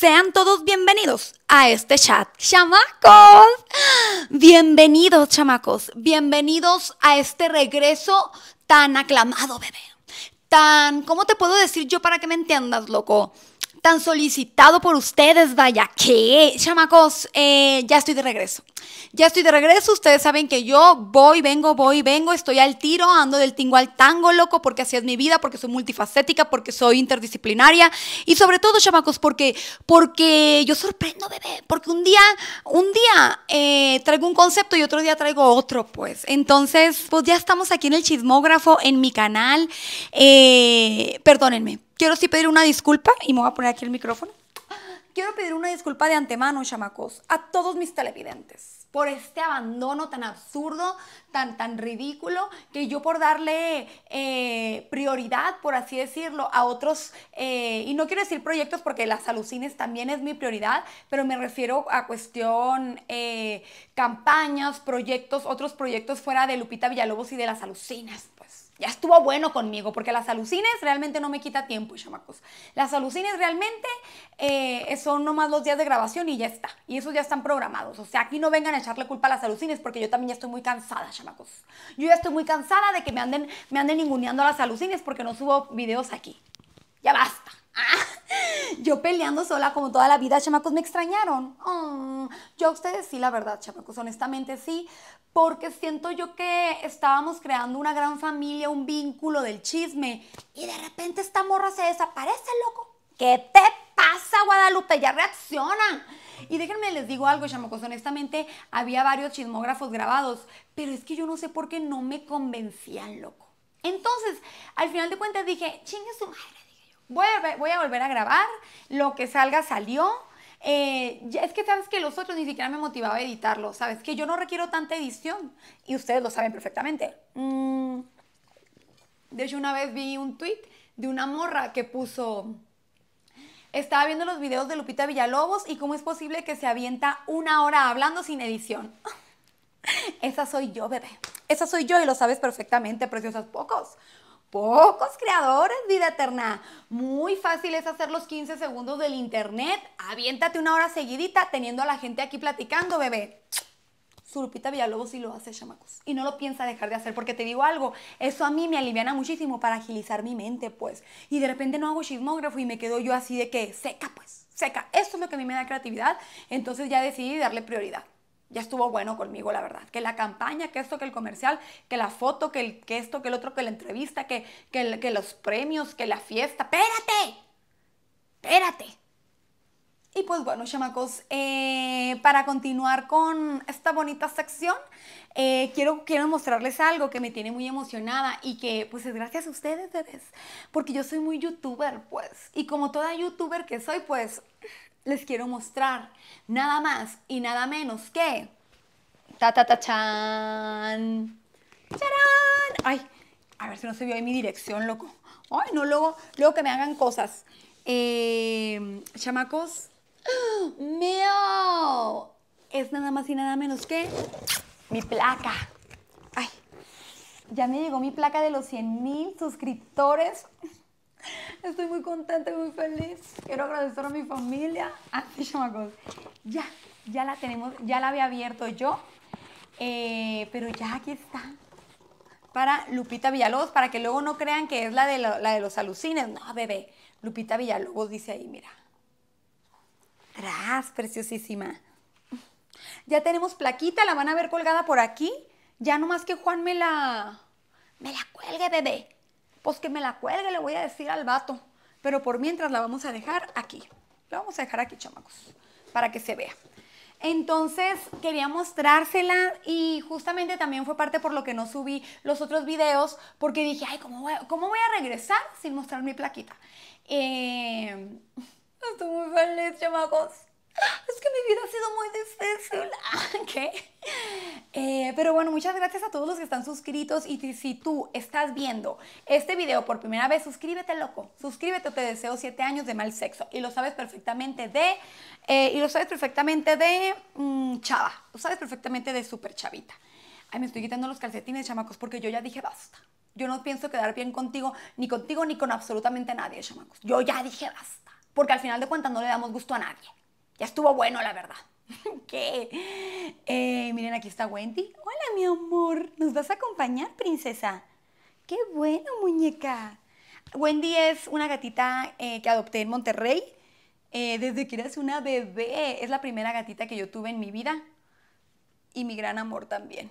Sean todos bienvenidos a este chat. Chamacos, bienvenidos chamacos, bienvenidos a este regreso tan aclamado, bebé. Tan, ¿cómo te puedo decir yo para que me entiendas, loco? tan solicitado por ustedes, vaya, que, chamacos, eh, ya estoy de regreso. Ya estoy de regreso, ustedes saben que yo voy, vengo, voy, vengo, estoy al tiro, ando del tingo al tango, loco, porque así es mi vida, porque soy multifacética, porque soy interdisciplinaria y sobre todo, chamacos, porque, porque yo sorprendo, bebé, porque un día, un día eh, traigo un concepto y otro día traigo otro, pues. Entonces, pues ya estamos aquí en el chismógrafo, en mi canal. Eh, perdónenme, Quiero sí pedir una disculpa y me voy a poner aquí el micrófono. Quiero pedir una disculpa de antemano, chamacos, a todos mis televidentes por este abandono tan absurdo, tan, tan ridículo, que yo por darle eh, prioridad, por así decirlo, a otros, eh, y no quiero decir proyectos porque las alucines también es mi prioridad, pero me refiero a cuestión eh, campañas, proyectos, otros proyectos fuera de Lupita Villalobos y de las alucinas. Ya estuvo bueno conmigo, porque las alucines realmente no me quita tiempo, chamacos. Las alucines realmente eh, son nomás los días de grabación y ya está. Y esos ya están programados. O sea, aquí no vengan a echarle culpa a las alucines, porque yo también ya estoy muy cansada, chamacos. Yo ya estoy muy cansada de que me anden, me anden ninguneando a las alucines porque no subo videos aquí. Ya basta. Yo peleando sola como toda la vida, chamacos, me extrañaron. Mm, yo a ustedes sí, la verdad, chamacos, honestamente sí, porque siento yo que estábamos creando una gran familia, un vínculo del chisme, y de repente esta morra se desaparece, loco. ¿Qué te pasa, Guadalupe? Ya reacciona! Y déjenme les digo algo, chamacos, honestamente había varios chismógrafos grabados, pero es que yo no sé por qué no me convencían, loco. Entonces, al final de cuentas dije, chingue su madre, dije yo. voy a volver a grabar, lo que salga salió, eh, es que sabes que los otros ni siquiera me motivaba a editarlo, sabes que yo no requiero tanta edición y ustedes lo saben perfectamente. Mm, de hecho, una vez vi un tweet de una morra que puso, estaba viendo los videos de Lupita Villalobos y cómo es posible que se avienta una hora hablando sin edición. Esa soy yo, bebé. Esa soy yo y lo sabes perfectamente, preciosas pocos. Pocos creadores, vida eterna. Muy fácil es hacer los 15 segundos del internet. Aviéntate una hora seguidita teniendo a la gente aquí platicando, bebé. surpita Villalobos y lo hace, chamacos. Y no lo piensa dejar de hacer, porque te digo algo, eso a mí me aliviana muchísimo para agilizar mi mente, pues. Y de repente no hago chismógrafo y me quedo yo así de que seca, pues, seca. Esto es lo que a mí me da creatividad, entonces ya decidí darle prioridad ya estuvo bueno conmigo, la verdad. Que la campaña, que esto, que el comercial, que la foto, que, el, que esto, que el otro, que la entrevista, que, que, los premios, que la fiesta. ¡Pérate! ¡Pérate! Y pues bueno, chamacos, eh, para continuar con esta bonita sección, eh, quiero, quiero mostrarles algo que me tiene muy emocionada y que pues es gracias a ustedes, bebés, porque yo soy muy youtuber, pues. Y como toda youtuber que soy, pues les quiero mostrar nada más y nada menos que... Ta ta ta chan. ¡Charán! Ay, a ver si no se vio ahí mi dirección, loco. Ay, no, luego, luego que me hagan cosas. Em, chamacos, ¡Mío! Es nada más y nada menos que mi placa. Ay, ya me llegó mi placa de los 100 mil suscriptores. Estoy muy contenta y muy feliz. Quiero agradecer a mi familia. Ya, ya la tenemos, ya la había abierto yo. Eh, pero ya aquí está. Para Lupita Villalobos, para que luego no crean que es la de, de los alucines. No, bebé. Lupita Villalobos dice ahí, mira. Tras, preciosísima. Ya tenemos plaquita, la van a ver colgada por aquí. Ya nomás que Juan me la... Me la cuelgue, bebé. Pues que me la cuelgue, le voy a decir al vato. Pero por mientras la vamos a dejar aquí. La vamos a dejar aquí, chamacos, para que se vea. Entonces quería mostrársela y justamente también fue parte por lo que no subí los otros videos porque dije, ay, ¿cómo voy a, regresar sin mostrar mi plaquita? Eh, estoy muy feliz, chamacos. es que mi vida ha sido muy difícil. ¿Qué? Eh, pero bueno, muchas gracias a todos los que están suscritos y si tú estás viendo este video por primera vez, suscríbete, loco. Suscríbete, te deseo 7 años de mal sexo y lo sabes perfectamente de... Eh, y lo sabes perfectamente de mm, chava, lo sabes perfectamente de super chavita. Ay, me estoy quitando los calcetines, chamacos, porque yo ya dije basta. Yo no pienso quedar bien contigo, ni contigo, ni con absolutamente nadie, chamacos. Yo ya dije basta, porque al final de cuentas no le damos gusto a nadie ya estuvo bueno, la verdad. ¿Qué? Eh, miren, aquí está Wendy. Hola, mi amor. ¿Nos vas a acompañar, princesa? Qué bueno, muñeca. Wendy es una gatita eh, que adopté en Monterrey eh, desde que eras una bebé. Es la primera gatita que yo tuve en mi vida y mi gran amor también.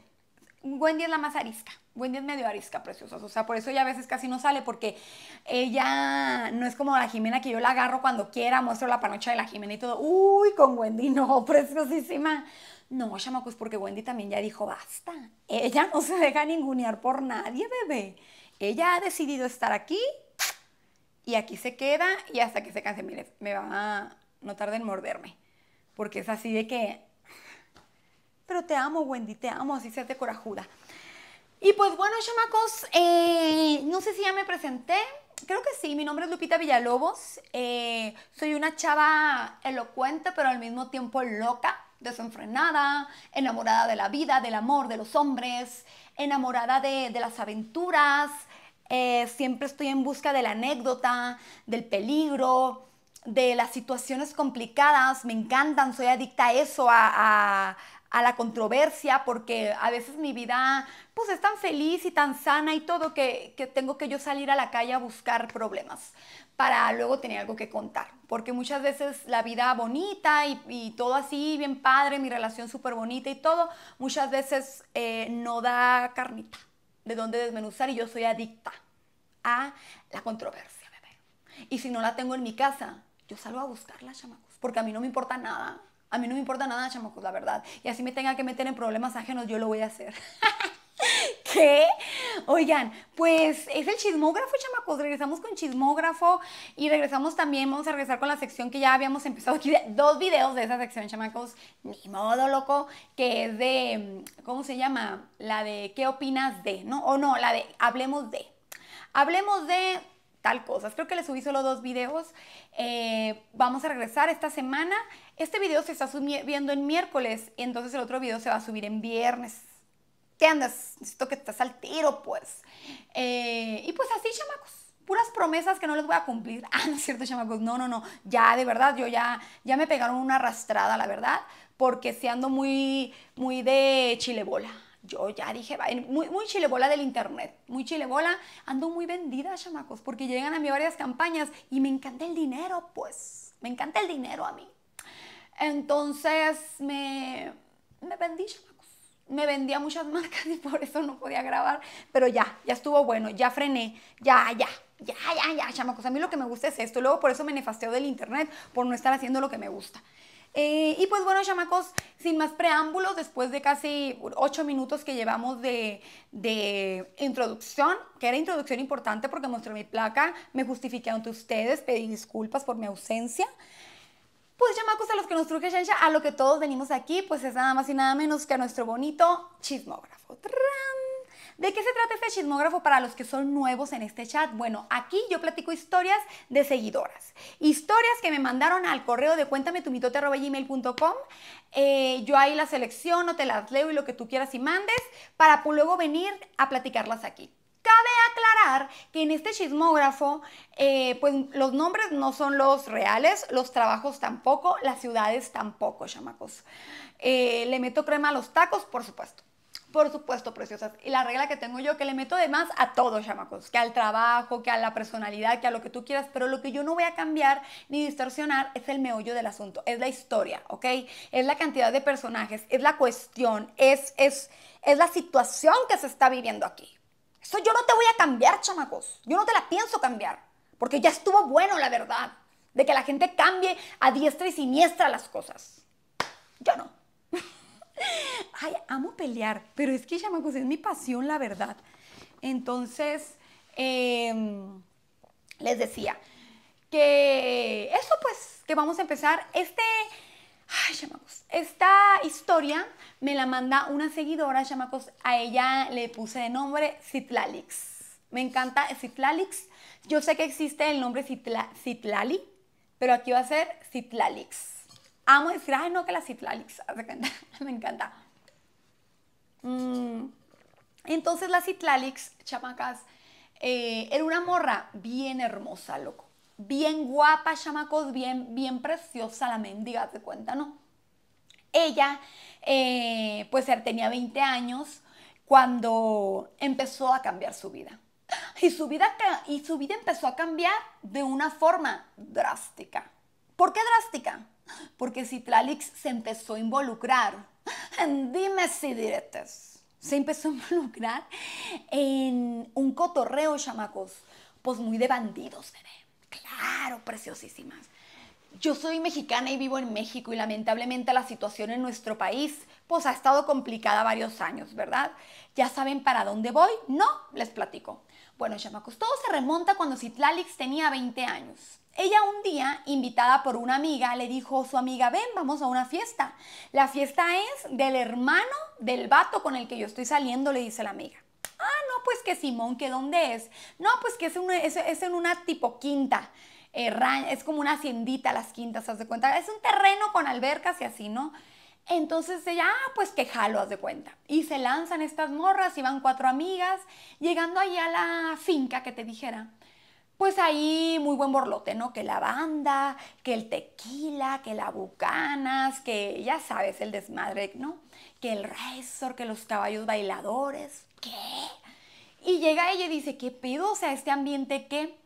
Wendy es la más arisca. Wendy es medio arisca, preciosa. O sea, por eso ella a veces casi no sale, porque ella no es como la Jimena que yo la agarro cuando quiera, muestro la panocha de la Jimena y todo. Uy, con Wendy no, preciosísima. No, chamacos, porque Wendy también ya dijo basta. Ella no se deja ningunear por nadie, bebé. Ella ha decidido estar aquí y aquí se queda y hasta que se canse. Mire, me va a no tarde en morderme, porque es así de que. Pero te amo, Wendy, te amo, así seas de corajuda. Y pues bueno, chamacos, eh, no sé si ya me presenté. Creo que sí, mi nombre es Lupita Villalobos. Eh, soy una chava elocuente, pero al mismo tiempo loca, desenfrenada, enamorada de la vida, del amor, de los hombres, enamorada de, las aventuras. Eh, siempre estoy en busca de la anécdota, del peligro, de las situaciones complicadas. Me encantan, soy adicta a eso, a a la controversia, porque a veces mi vida pues es tan feliz y tan sana y todo que, que, tengo que yo salir a la calle a buscar problemas para luego tener algo que contar. Porque muchas veces la vida bonita y, todo así, bien padre, mi relación súper bonita y todo, muchas veces eh, no da carnita de dónde desmenuzar y yo soy adicta a la controversia, bebé. Y si no la tengo en mi casa, yo salgo a buscarla, chamacos, porque a mí no me importa nada. A mí no me importa nada, chamacos, la verdad. Y así me tenga que meter en problemas ajenos, yo lo voy a hacer. ¿Qué? Oigan, pues es el chismógrafo, chamacos. Regresamos con chismógrafo y regresamos también, vamos a regresar con la sección que ya habíamos empezado aquí. Dos videos de esa sección, chamacos. Ni modo, loco, que es de, ¿cómo se llama? La de ¿qué opinas de? ¿No? O no, la de hablemos de. Hablemos de tal cosa. Creo que les subí solo dos videos. Eh, vamos a regresar esta semana. Este video se está subiendo en miércoles, entonces el otro video se va a subir en viernes. ¿Qué andas? Necesito que estás al tiro, pues. Eh, y pues así, chamacos. Puras promesas que no les voy a cumplir. Ah, cierto, chamacos. No, no, no. Ya, de verdad, yo ya, ya me pegaron una arrastrada, la verdad, porque se ando muy, muy de chilebola. Yo ya dije, muy, muy chilebola del internet, muy chilebola. Ando muy vendida, chamacos, porque llegan a mí varias campañas y me encanta el dinero, pues. Me encanta el dinero a mí. Entonces me, me vendí, me vendía muchas marcas y por eso no podía grabar, pero ya, ya estuvo bueno, ya frené, ya, ya, ya, ya, ya, chamacos, a mí lo que me gusta es esto, luego por eso me nefasteo del internet, por no estar haciendo lo que me gusta. Eh, y pues bueno, chamacos, sin más preámbulos, después de casi ocho minutos que llevamos de, de, introducción, que era introducción importante porque mostré mi placa, me justifiqué ante ustedes, pedí disculpas por mi ausencia, pues chamacos, a los que nos truje Shansha, a lo que todos venimos aquí, pues es nada más y nada menos que a nuestro bonito chismógrafo. ¿De qué se trata este chismógrafo para los que son nuevos en este chat? Bueno, aquí yo platico historias de seguidoras. Historias que me mandaron al correo de cuéntame tu eh, yo ahí las selecciono, te las leo y lo que tú quieras y mandes para luego venir a platicarlas aquí. Cabe aclarar que en este chismógrafo, eh, pues los nombres no son los reales, los trabajos tampoco, las ciudades tampoco, chamacos. Eh, le meto crema a los tacos, por supuesto. Por supuesto, preciosas. Y la regla que tengo yo, que le meto de más a todo, chamacos. Que al trabajo, que a la personalidad, que a lo que tú quieras. Pero lo que yo no voy a cambiar ni distorsionar es el meollo del asunto. Es la historia, ¿ok? Es la cantidad de personajes, es la cuestión, es, es, es la situación que se está viviendo aquí, yo no te voy a cambiar, chamacos. Yo no te la pienso cambiar. Porque ya estuvo bueno, la verdad, de que la gente cambie a diestra y siniestra las cosas. Yo no. Ay, amo pelear, pero es que, chamacos, es mi pasión, la verdad. Entonces, em, les decía que eso, pues, que vamos a empezar. Este Ay, chamacos. Esta historia me la manda una seguidora, chamacos. A ella le puse de nombre Citlalix. Me encanta Citlalix. Yo sé que existe el nombre Citla, Citlali, pero aquí va a ser Citlalix. Amo decir, ay, no, que la Citlalix. Me encanta. Mm. Entonces, la Citlalix, chamacas, eh, era una morra bien hermosa, loco bien guapa, chamacos, bien, bien preciosa, la mendiga, te cuenta, ¿no? Ella, eh, pues er, tenía 20 años cuando empezó a cambiar su vida. Y su vida, y su vida empezó a cambiar de una forma drástica. ¿Por qué drástica? Porque Citlalix se empezó a involucrar. Dime si diretes. Se empezó a involucrar en un cotorreo, chamacos. Pues muy de bandidos, bebé Claro, preciosísimas. Yo soy mexicana y vivo en México y lamentablemente la situación en nuestro país pues ha estado complicada varios años, ¿verdad? ¿Ya saben para dónde voy? No, les platico. Bueno, chamacos, todo se remonta cuando Citlalix tenía 20 años. Ella un día, invitada por una amiga, le dijo a su amiga, ven, vamos a una fiesta. La fiesta es del hermano del vato con el que yo estoy saliendo, le dice la amiga. Ah, no, pues que Simón, que dónde es. No, pues que es, en una tipo quinta. Eh, es como una haciendita las quintas, haz de cuenta. Es un terreno con albercas y así, ¿no? Entonces ella, ah, pues que jalo, haz de cuenta. Y se lanzan estas morras y van cuatro amigas, llegando ahí a la finca que te dijera. Pues ahí muy buen borlote, ¿no? Que la banda, que el tequila, que la bucanas, que ya sabes, el desmadre, ¿no? Que el resort, que los caballos bailadores. ¿qué? Y llega ella y dice, ¿qué pedo? O sea, este ambiente, ¿qué?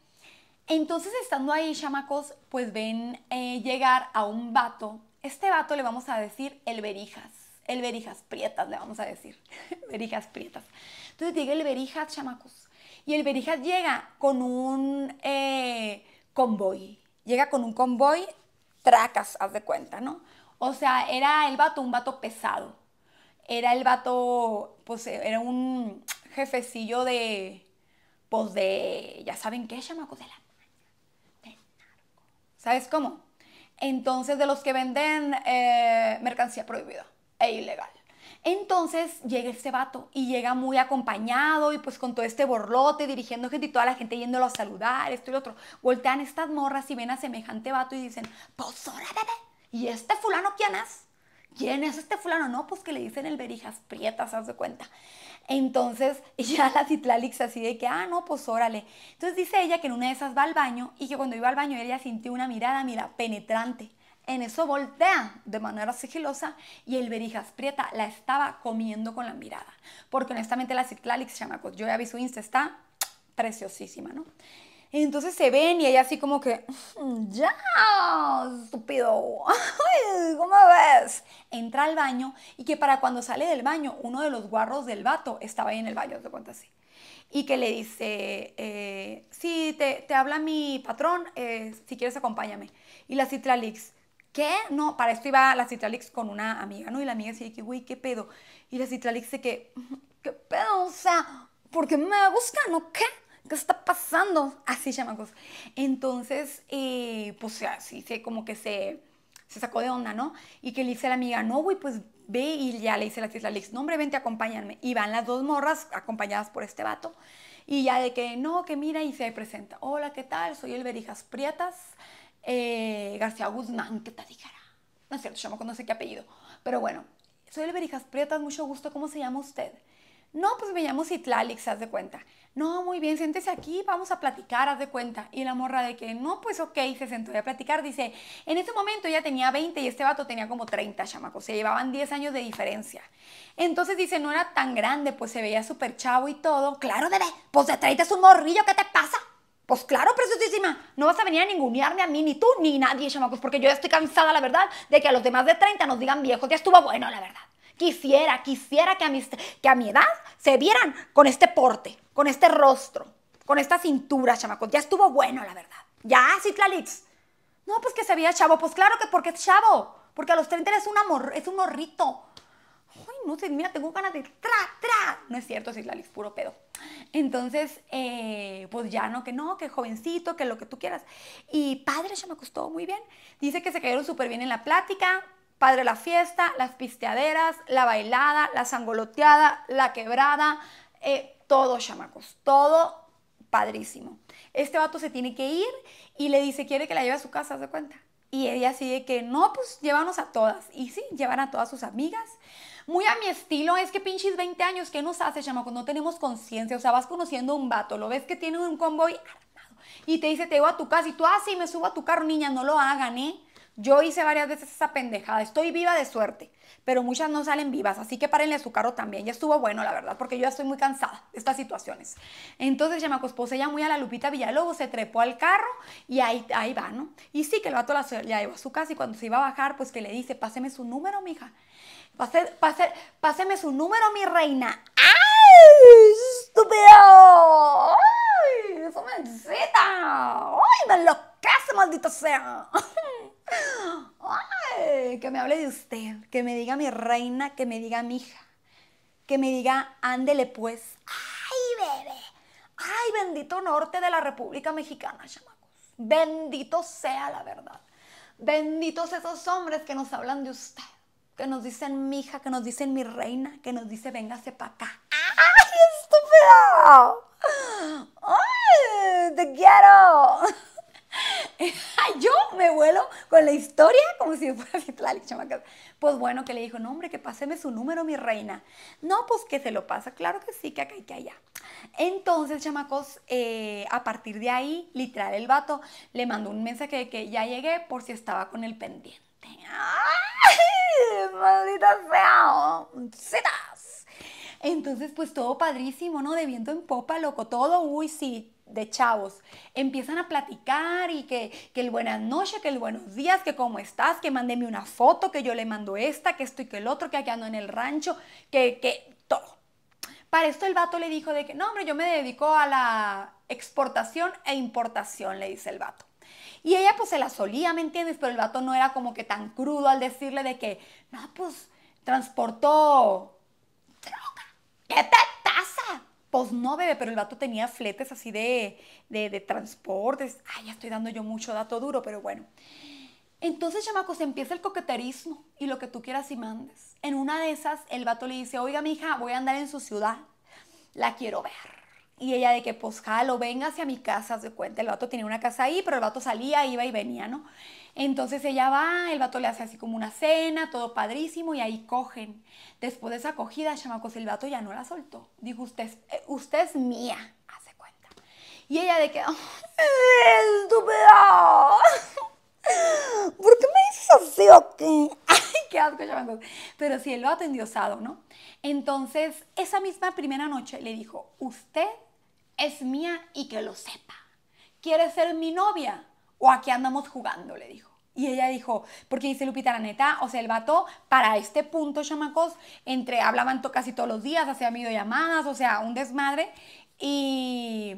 Entonces, estando ahí, chamacos, pues ven eh, llegar a un vato. Este vato le vamos a decir el Berijas. El Berijas Prietas, le vamos a decir. berijas Prietas. Entonces llega el Berijas, chamacos. Y el Berijas llega con un eh, convoy. Llega con un convoy, tracas, haz de cuenta, ¿no? O sea, era el vato, un vato pesado era el vato, pues era un jefecillo de, pues de, ya saben qué, chamacos de la narco. ¿Sabes cómo? Entonces, de los que venden eh, mercancía prohibida e ilegal. Entonces llega este vato y llega muy acompañado y pues con todo este borlote dirigiendo gente y toda la gente yéndolo a saludar, esto y lo otro. Voltean estas morras y ven a semejante vato y dicen, pues hola, bebé, ¿y este fulano quién es? ¿quién es este fulano? No, pues que le dicen el berijas prietas, haz de cuenta. Entonces ya la Citlalix así de que, ah, no, pues órale. Entonces dice ella que en una de esas va al baño y que cuando iba al baño ella sintió una mirada, mira, penetrante. En eso voltea de manera sigilosa y el Berijas Prieta la estaba comiendo con la mirada. Porque honestamente la Citlalix, chamacos, yo ya vi su Insta, está preciosísima, ¿no? Entonces se ven y ella así como que, mm, ya, estúpido, ¿cómo ves? Entra al baño y que para cuando sale del baño, uno de los guarros del vato estaba ahí en el baño, te cuento así. Y que le dice, eh, sí, te, habla mi patrón, eh, si quieres acompáñame. Y la Citralix, ¿qué? No, para esto iba la Citralix con una amiga, ¿no? Y la amiga dice uy, ¿qué pedo? Y la Citralix dice que, ¿qué pedo? O sea, ¿por qué me buscan o qué? ¿qué está pasando? Así, chamacos. Entonces, eh, pues así se como que se, se sacó de onda, ¿no? Y que le dice a la amiga, no, güey, pues ve y ya le dice a la, la Lix, no, hombre, vente, acompáñame. Y van las dos morras acompañadas por este vato. Y ya de que, no, que mira, y se presenta, hola, ¿qué tal? Soy el Berijas Prietas, eh, García Guzmán, ¿qué te dijera? No es cierto, chamaco, no sé qué apellido. Pero bueno, soy el Berijas Prietas, mucho gusto, ¿cómo se llama usted? No, pues me llamo Citlalix, haz de cuenta. No, muy bien, siéntese aquí, vamos a platicar, haz de cuenta. Y la morra de que, no, pues ok, se sentó a platicar. Dice, en ese momento ella tenía 20 y este vato tenía como 30 chamacos, se llevaban 10 años de diferencia. Entonces dice, no era tan grande, pues se veía súper chavo y todo. Claro, bebé, pues de 30 es un morrillo, ¿qué te pasa? Pues claro, preciosísima, no vas a venir a ningunearme a mí, ni tú, ni nadie, chamacos, porque yo ya estoy cansada, la verdad, de que a los demás de 30 nos digan viejos, ya estuvo bueno, la verdad. Quisiera, quisiera que a, que a mi edad se vieran con este porte, con este rostro, con esta cintura, chamacos. Ya estuvo bueno, la verdad. Ya, tlalix No, pues que se veía chavo. Pues claro que porque es chavo. Porque a los 30 es, un amor es un morrito. Ay, no sé, mira, tengo ganas de tra, tra. No es cierto, tlalix puro pedo. Entonces, eh, pues ya no, que no, que jovencito, que lo que tú quieras. Y padre, ya me costó muy bien. Dice que se cayeron súper bien en la plática. Padre la fiesta, las pisteaderas, la bailada, la sangoloteada, la quebrada, eh, todo, chamacos, todo padrísimo. Este vato se tiene que ir y le dice, quiere que la lleve a su casa, ¿se cuenta? Y ella sigue que, no, pues llévanos a todas. Y sí, llevan a todas sus amigas. Muy a mi estilo, es que pinches 20 años, ¿qué nos hace, chamacos? No tenemos conciencia, o sea, vas conociendo a un vato, lo ves que tiene un convoy armado y te dice, te voy a tu casa y tú, ah, sí, me subo a tu carro, niña, no lo hagan, ¿eh? Yo hice varias veces esa pendejada, estoy viva de suerte, pero muchas no salen vivas, así que párenle a su carro también. Ya estuvo bueno, la verdad, porque yo ya estoy muy cansada de estas situaciones. Entonces, ya me acosposé ya muy a la Lupita Villalobos, se trepó al carro y ahí, ahí va, ¿no? Y sí, que el vato la, ya llevó a su casa y cuando se iba a bajar, pues que le dice, páseme su número, mija. Pase, pase, páseme su número, mi reina. ¡Ay, estúpido! ¡Ay, eso me necesita! ¡Ay, me enloquece, maldito sea! Ay, que me hable de usted, que me diga mi reina, que me diga mi hija, que me diga ándele pues. Ay, bebé. Ay, bendito norte de la República Mexicana, chamacos. Bendito sea la verdad. Benditos esos hombres que nos hablan de usted, que nos dicen mi hija, que nos dicen mi reina, que nos dice véngase para acá. ¡Ay, estúpido! ¡Ay, te quiero! yo me vuelo con la historia como si fuera Citlali, Pues bueno, que le dijo, no hombre, que páseme su número, mi reina. No, pues que se lo pasa, claro que sí, que acá y que allá. Entonces, chamacos, eh, a partir de ahí, literal, el vato le mandó un mensaje de que ya llegué por si estaba con el pendiente. ¡Ay, maldita sea! Entonces, pues todo padrísimo, ¿no? De viento en popa, loco, todo, uy, sí, de chavos, empiezan a platicar y que, el buenas noches, que el buenos días, que cómo estás, que mándeme una foto, que yo le mando esta, que estoy que el otro, que aquí ando en el rancho, que, que todo. Para esto el vato le dijo de que, no, hombre, yo me dedico a la exportación e importación, le dice el vato. Y ella pues se la solía, ¿me entiendes? Pero el vato no era como que tan crudo al decirle de que, no, pues transportó droga. ¿Qué tal? Pues no, bebé, pero el vato tenía fletes así de, de, de transportes. Ay, ya estoy dando yo mucho dato duro, pero bueno. Entonces, chamacos, empieza el coqueterismo y lo que tú quieras y mandes. En una de esas, el vato le dice, oiga, mi hija, voy a andar en su ciudad. La quiero ver. Y ella de que, pues, jalo, venga hacia mi casa, se cuenta. El vato tenía una casa ahí, pero el vato salía, iba y venía, ¿no? Entonces ella va, el vato le hace así como una cena, todo padrísimo, y ahí cogen. Después de esa acogida, chamacos, el vato ya no la soltó. Dijo, usted, eh, usted es mía, hace cuenta. Y ella de que, oh, estúpido, ¿por qué me dices así o qué? qué asco, chamacos. Pero sí, el vato endiosado, ¿no? Entonces, esa misma primera noche le dijo, usted es mía y que lo sepa. ¿Quieres ser mi novia? ¿O a qué andamos jugando? Le dijo. Y ella dijo, porque dice Lupita, la neta, o sea, el vato, para este punto, chamacos, entre hablaban casi todos los días, hacían llamadas o sea, un desmadre. Y,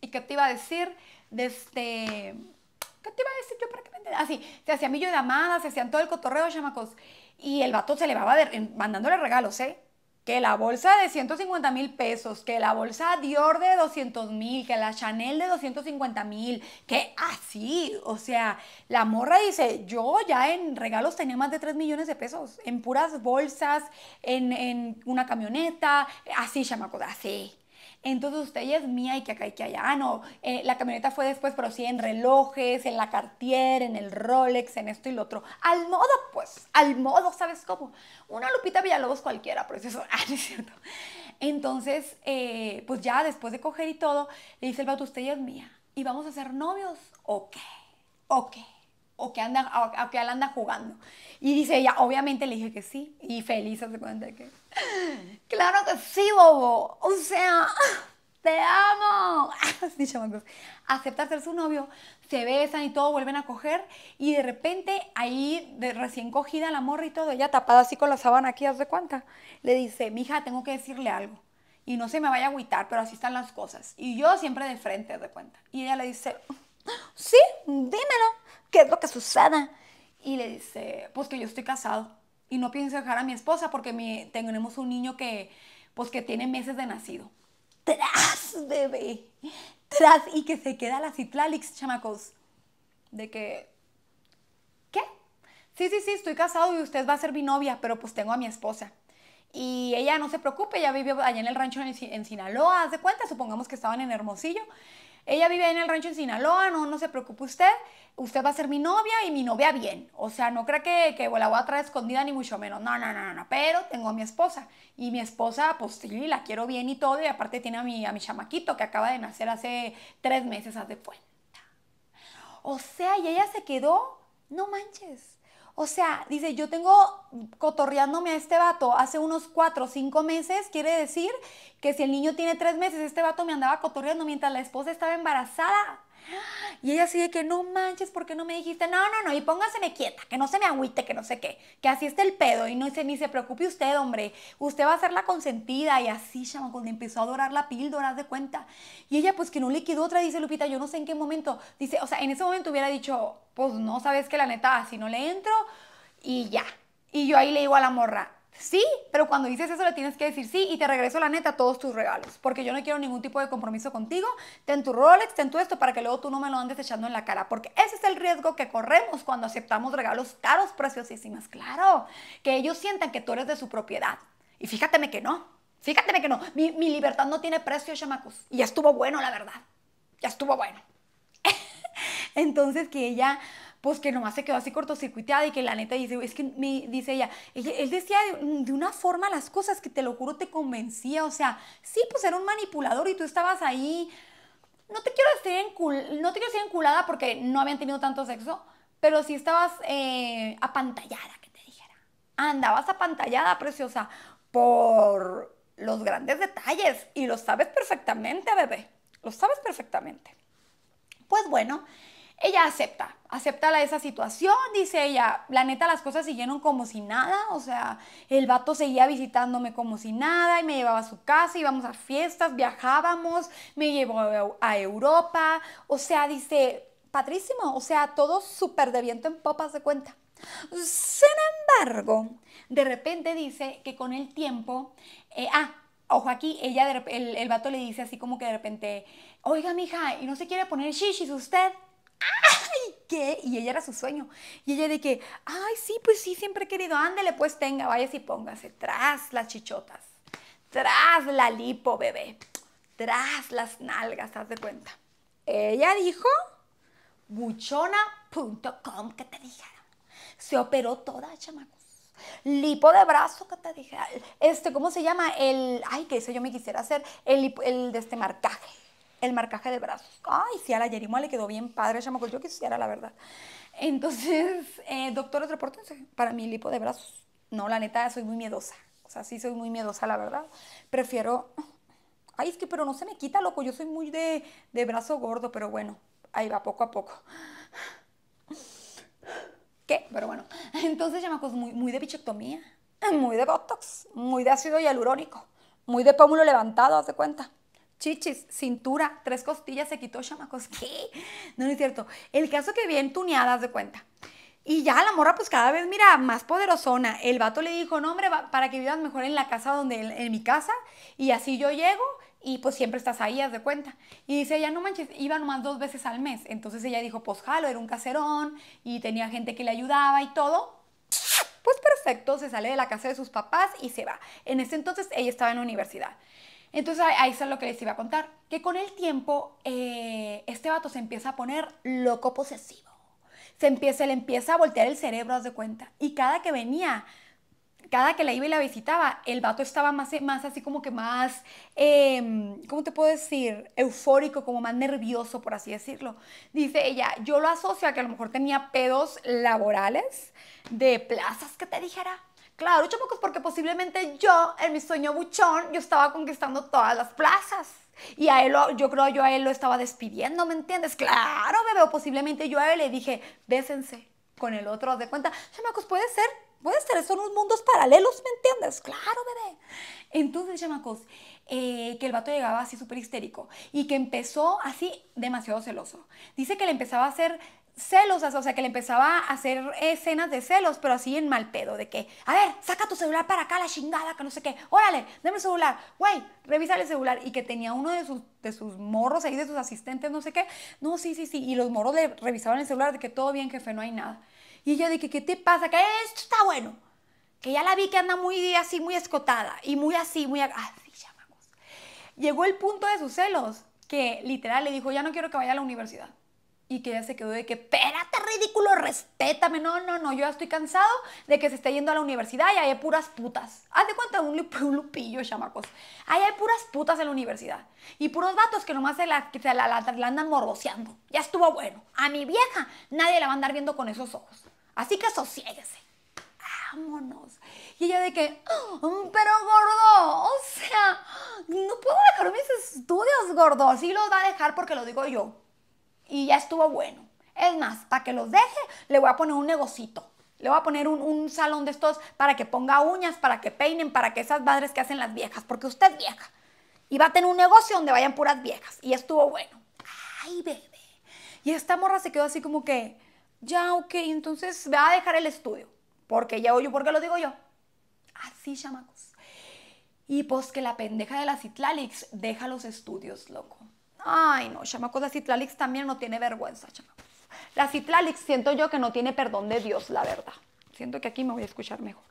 y qué te iba a decir, de este, ¿qué te iba a decir yo para que me entiendas?, Así, ah, se hacían videollamadas, se hacían todo el cotorreo, chamacos. Y el vato se le va mandándole regalos, ¿eh? que la bolsa de 150 mil pesos, que la bolsa Dior de 200 mil, que la Chanel de 250 mil, que así, o sea, la morra dice, yo ya en regalos tenía más de 3 millones de pesos, en puras bolsas, en, una camioneta, así, chamacos, así. Entonces ustedes, mía y que acá y que allá. Ah, no, eh, la camioneta fue después, pero sí en relojes, en la Cartier, en el Rolex, en esto y lo otro. Al modo, pues, al modo, ¿sabes cómo? Una Lupita Villalobos cualquiera, pero eso ah, no es cierto. Entonces, eh, pues ya después de coger y todo, le dice el vato, usted ya es mía. ¿Y vamos a ser novios? Ok, ok o que, anda, o, que él anda jugando. Y dice ella, obviamente le dije que sí, y feliz se cuenta que, claro que sí, bobo, o sea, te amo. Así chamacos. Acepta ser su novio, se besan y todo, vuelven a coger, y de repente ahí, de recién cogida la morra y todo, ella tapada así con la sábana aquí, hace de cuenta, le dice, mija, tengo que decirle algo y no se me vaya a agüitar, pero así están las cosas. Y yo siempre de frente, de cuenta. Y ella le dice, sí, dímelo. ¿qué es lo que Susana? Y le dice, pues que yo estoy casado y no pienso dejar a mi esposa porque mi, tenemos un niño que, pues que tiene meses de nacido. Tras, bebé, tras, y que se queda la citlalix, chamacos. De que, ¿qué? Sí, sí, sí, estoy casado y usted va a ser mi novia, pero pues tengo a mi esposa. Y ella no se preocupe, ella vive allá en el rancho en, Sinaloa, haz de cuenta, supongamos que estaban en Hermosillo. Ella vive en el rancho en Sinaloa, no, no se preocupe usted usted va a ser mi novia y mi novia bien. O sea, no crea que, que la voy a traer escondida ni mucho menos. No, no, no, no, Pero tengo a mi esposa. Y mi esposa, pues sí, la quiero bien y todo. Y aparte tiene a mi, a mi chamaquito que acaba de nacer hace tres meses, hace... O sea, y ella se quedó, no manches. O sea, dice, yo tengo cotorreándome a este vato hace unos cuatro o cinco meses, quiere decir que si el niño tiene tres meses, este vato me andaba cotorreando mientras la esposa estaba embarazada. Y ella sigue que no manches, porque no me dijiste? No, no, no, y póngaseme quieta, que no se me agüite, que no sé qué, que así está el pedo y no se, ni se preocupe usted, hombre, usted va a ser la consentida y así, llama cuando empezó a dorar la píldora, de cuenta. Y ella pues que no le quedó otra, dice Lupita, yo no sé en qué momento, dice, o sea, en ese momento hubiera dicho, pues no, sabes que la neta, si no le entro y ya. Y yo ahí le digo a la morra, Sí, pero cuando dices eso le tienes que decir sí y te regreso la neta todos tus regalos, porque yo no quiero ningún tipo de compromiso contigo. Ten tu Rolex, ten tu esto para que luego tú no me lo andes echando en la cara, porque ese es el riesgo que corremos cuando aceptamos regalos caros, preciosísimas. Claro, que ellos sientan que tú eres de su propiedad. Y fíjateme que no, fíjateme que no. Mi, mi libertad no tiene precio, chamacos. Y ya estuvo bueno, la verdad. Ya estuvo bueno. Entonces que ella pues que nomás se quedó así cortocircuitada y que la neta dice, es que me dice ella, él, decía de, una forma las cosas que te lo juro te convencía, o sea, sí, pues era un manipulador y tú estabas ahí, no te quiero decir, en no te enculada porque no habían tenido tanto sexo, pero sí estabas eh, apantallada, que te dijera. Andabas apantallada, preciosa, por los grandes detalles y lo sabes perfectamente, bebé, lo sabes perfectamente. Pues bueno, ella acepta, acepta esa situación, dice ella. La neta, las cosas siguieron como si nada, o sea, el vato seguía visitándome como si nada y me llevaba a su casa, íbamos a fiestas, viajábamos, me llevó a Europa, o sea, dice, patrísimo, o sea, todo súper de viento en popas de cuenta. Sin embargo, de repente dice que con el tiempo, eh, ah, ojo aquí, ella, el, el vato le dice así como que de repente, oiga, mija, ¿y no se quiere poner shishis usted? ¡ay! ¿Qué? Y ella era su sueño. Y ella de que, ay, sí, pues sí, siempre he querido, ándele, pues tenga, váyase y póngase, tras las chichotas, tras la lipo, bebé, tras las nalgas, haz de cuenta. Ella dijo, buchona.com, que te dije. Se operó toda, chamacos. Lipo de brazo, que te dije. Este, ¿cómo se llama? El, ay, que eso yo me quisiera hacer, el, el de este marcaje el marcaje de brazos. Ay, si a la Yerima le quedó bien padre, ya me yo quisiera, la verdad. Entonces, eh, doctores, repórtense para mi lipo de brazos. No, la neta, soy muy miedosa. O sea, sí soy muy miedosa, la verdad. Prefiero... Ay, es que, pero no se me quita, loco. Yo soy muy de, de brazo gordo, pero bueno, ahí va, poco a poco. ¿Qué? Pero bueno. Entonces, llamacos, muy, muy de bichectomía, muy de botox, muy de ácido hialurónico, muy de pómulo levantado, haz de cuenta chichis, cintura, tres costillas se quitó, chamacos. No, no es cierto. El caso que bien tuneadas de cuenta. Y ya la morra, pues cada vez, mira, más poderosona. El vato le dijo, no, hombre, para que vivas mejor en la casa donde, en, mi casa. Y así yo llego y pues siempre estás ahí, haz de cuenta. Y dice ya no manches, iba nomás dos veces al mes. Entonces ella dijo, pues jalo, era un caserón y tenía gente que le ayudaba y todo. Pues perfecto, se sale de la casa de sus papás y se va. En ese entonces ella estaba en la universidad. Entonces, ahí es lo que les iba a contar. Que con el tiempo, eh, este vato se empieza a poner loco posesivo. Se, empieza, le empieza a voltear el cerebro, haz de cuenta. Y cada que venía, cada que la iba y la visitaba, el vato estaba más, más así como que más, em, ¿cómo te puedo decir? Eufórico, como más nervioso, por así decirlo. Dice ella, yo lo asocio a que a lo mejor tenía pedos laborales de plazas que te dijera Claro, chamacos, porque posiblemente yo, en mi sueño buchón, yo estaba conquistando todas las plazas. Y a él, yo creo, yo a él lo estaba despidiendo, ¿me entiendes? Claro, bebé, o posiblemente yo a él le dije, bésense con el otro, de cuenta. Chamacos, puede ser, puede ser, son unos mundos paralelos, ¿me entiendes? Claro, bebé. Entonces, chamacos, eh, que el vato llegaba así súper histérico y que empezó así demasiado celoso. Dice que le empezaba a hacer celosas, o sea, que le empezaba a hacer escenas de celos, pero así en mal pedo, de que, a ver, saca tu celular para acá, la chingada, que no sé qué, órale, dame el celular, güey, revísale el celular, y que tenía uno de sus, de sus morros ahí, de sus asistentes, no sé qué, no, sí, sí, sí, y los morros le revisaban el celular, de que todo bien, jefe, no hay nada. Y ella de que, ¿qué te pasa? Que esto está bueno, que ya la vi que anda muy así, muy escotada, y muy así, muy, así llamamos. Llegó el punto de sus celos, que literal le dijo, ya no quiero que vaya a la universidad. Y que ella se quedó de que, espérate, ridículo, respétame. No, no, no, yo ya estoy cansado de que se esté yendo a la universidad y hay puras putas. Haz de cuenta un, lupillo, chamacos. Ahí hay puras putas en la universidad. Y puros vatos que nomás la, que la, andan morboceando Ya estuvo bueno. A mi vieja nadie la va a andar viendo con esos ojos. Así que sosiéguese. Vámonos. Y ella de que, oh, pero gordo, o sea, no puedo dejar mis estudios, gordo. Así los va a dejar porque lo digo yo y ya estuvo bueno. Es más, para que los deje, le voy a poner un negocito. Le voy a poner un, salón de estos para que ponga uñas, para que peinen, para que esas madres que hacen las viejas, porque usted es vieja. Y va a tener un negocio donde vayan puras viejas. Y estuvo bueno. Ay, bebé. Y esta morra se quedó así como que, ya, ok, entonces va a dejar el estudio. Porque ya oye, ¿por qué lo digo yo? Así, chamacos. Y pues que la pendeja de las Citlalix deja los estudios, loco. Ay, no, chamacos, la Citlalix también no tiene vergüenza, chamacos. La Citlalix siento yo que no tiene perdón de Dios, la verdad. Siento que aquí me voy a escuchar mejor.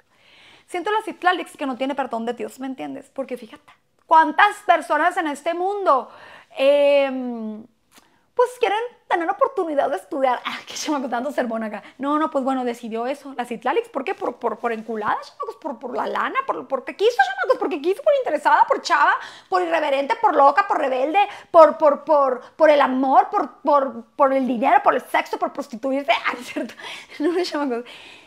Siento la Citlalix que no tiene perdón de Dios, ¿me entiendes? Porque fíjate, cuántas personas en este mundo em, pues quieren tener oportunidad de estudiar. Ah, qué chamaco, dando sermón acá. No, no, pues bueno, decidió eso. las Citlalix, ¿por qué? Por, por, por enculada, chamacos, por, por la lana, por, porque quiso, chamacos, porque quiso, por interesada, por chava, por irreverente, por loca, por rebelde, por, por, por, por el amor, por, por, por el dinero, por el sexo, por prostituirse. Ah, ¿cierto? No,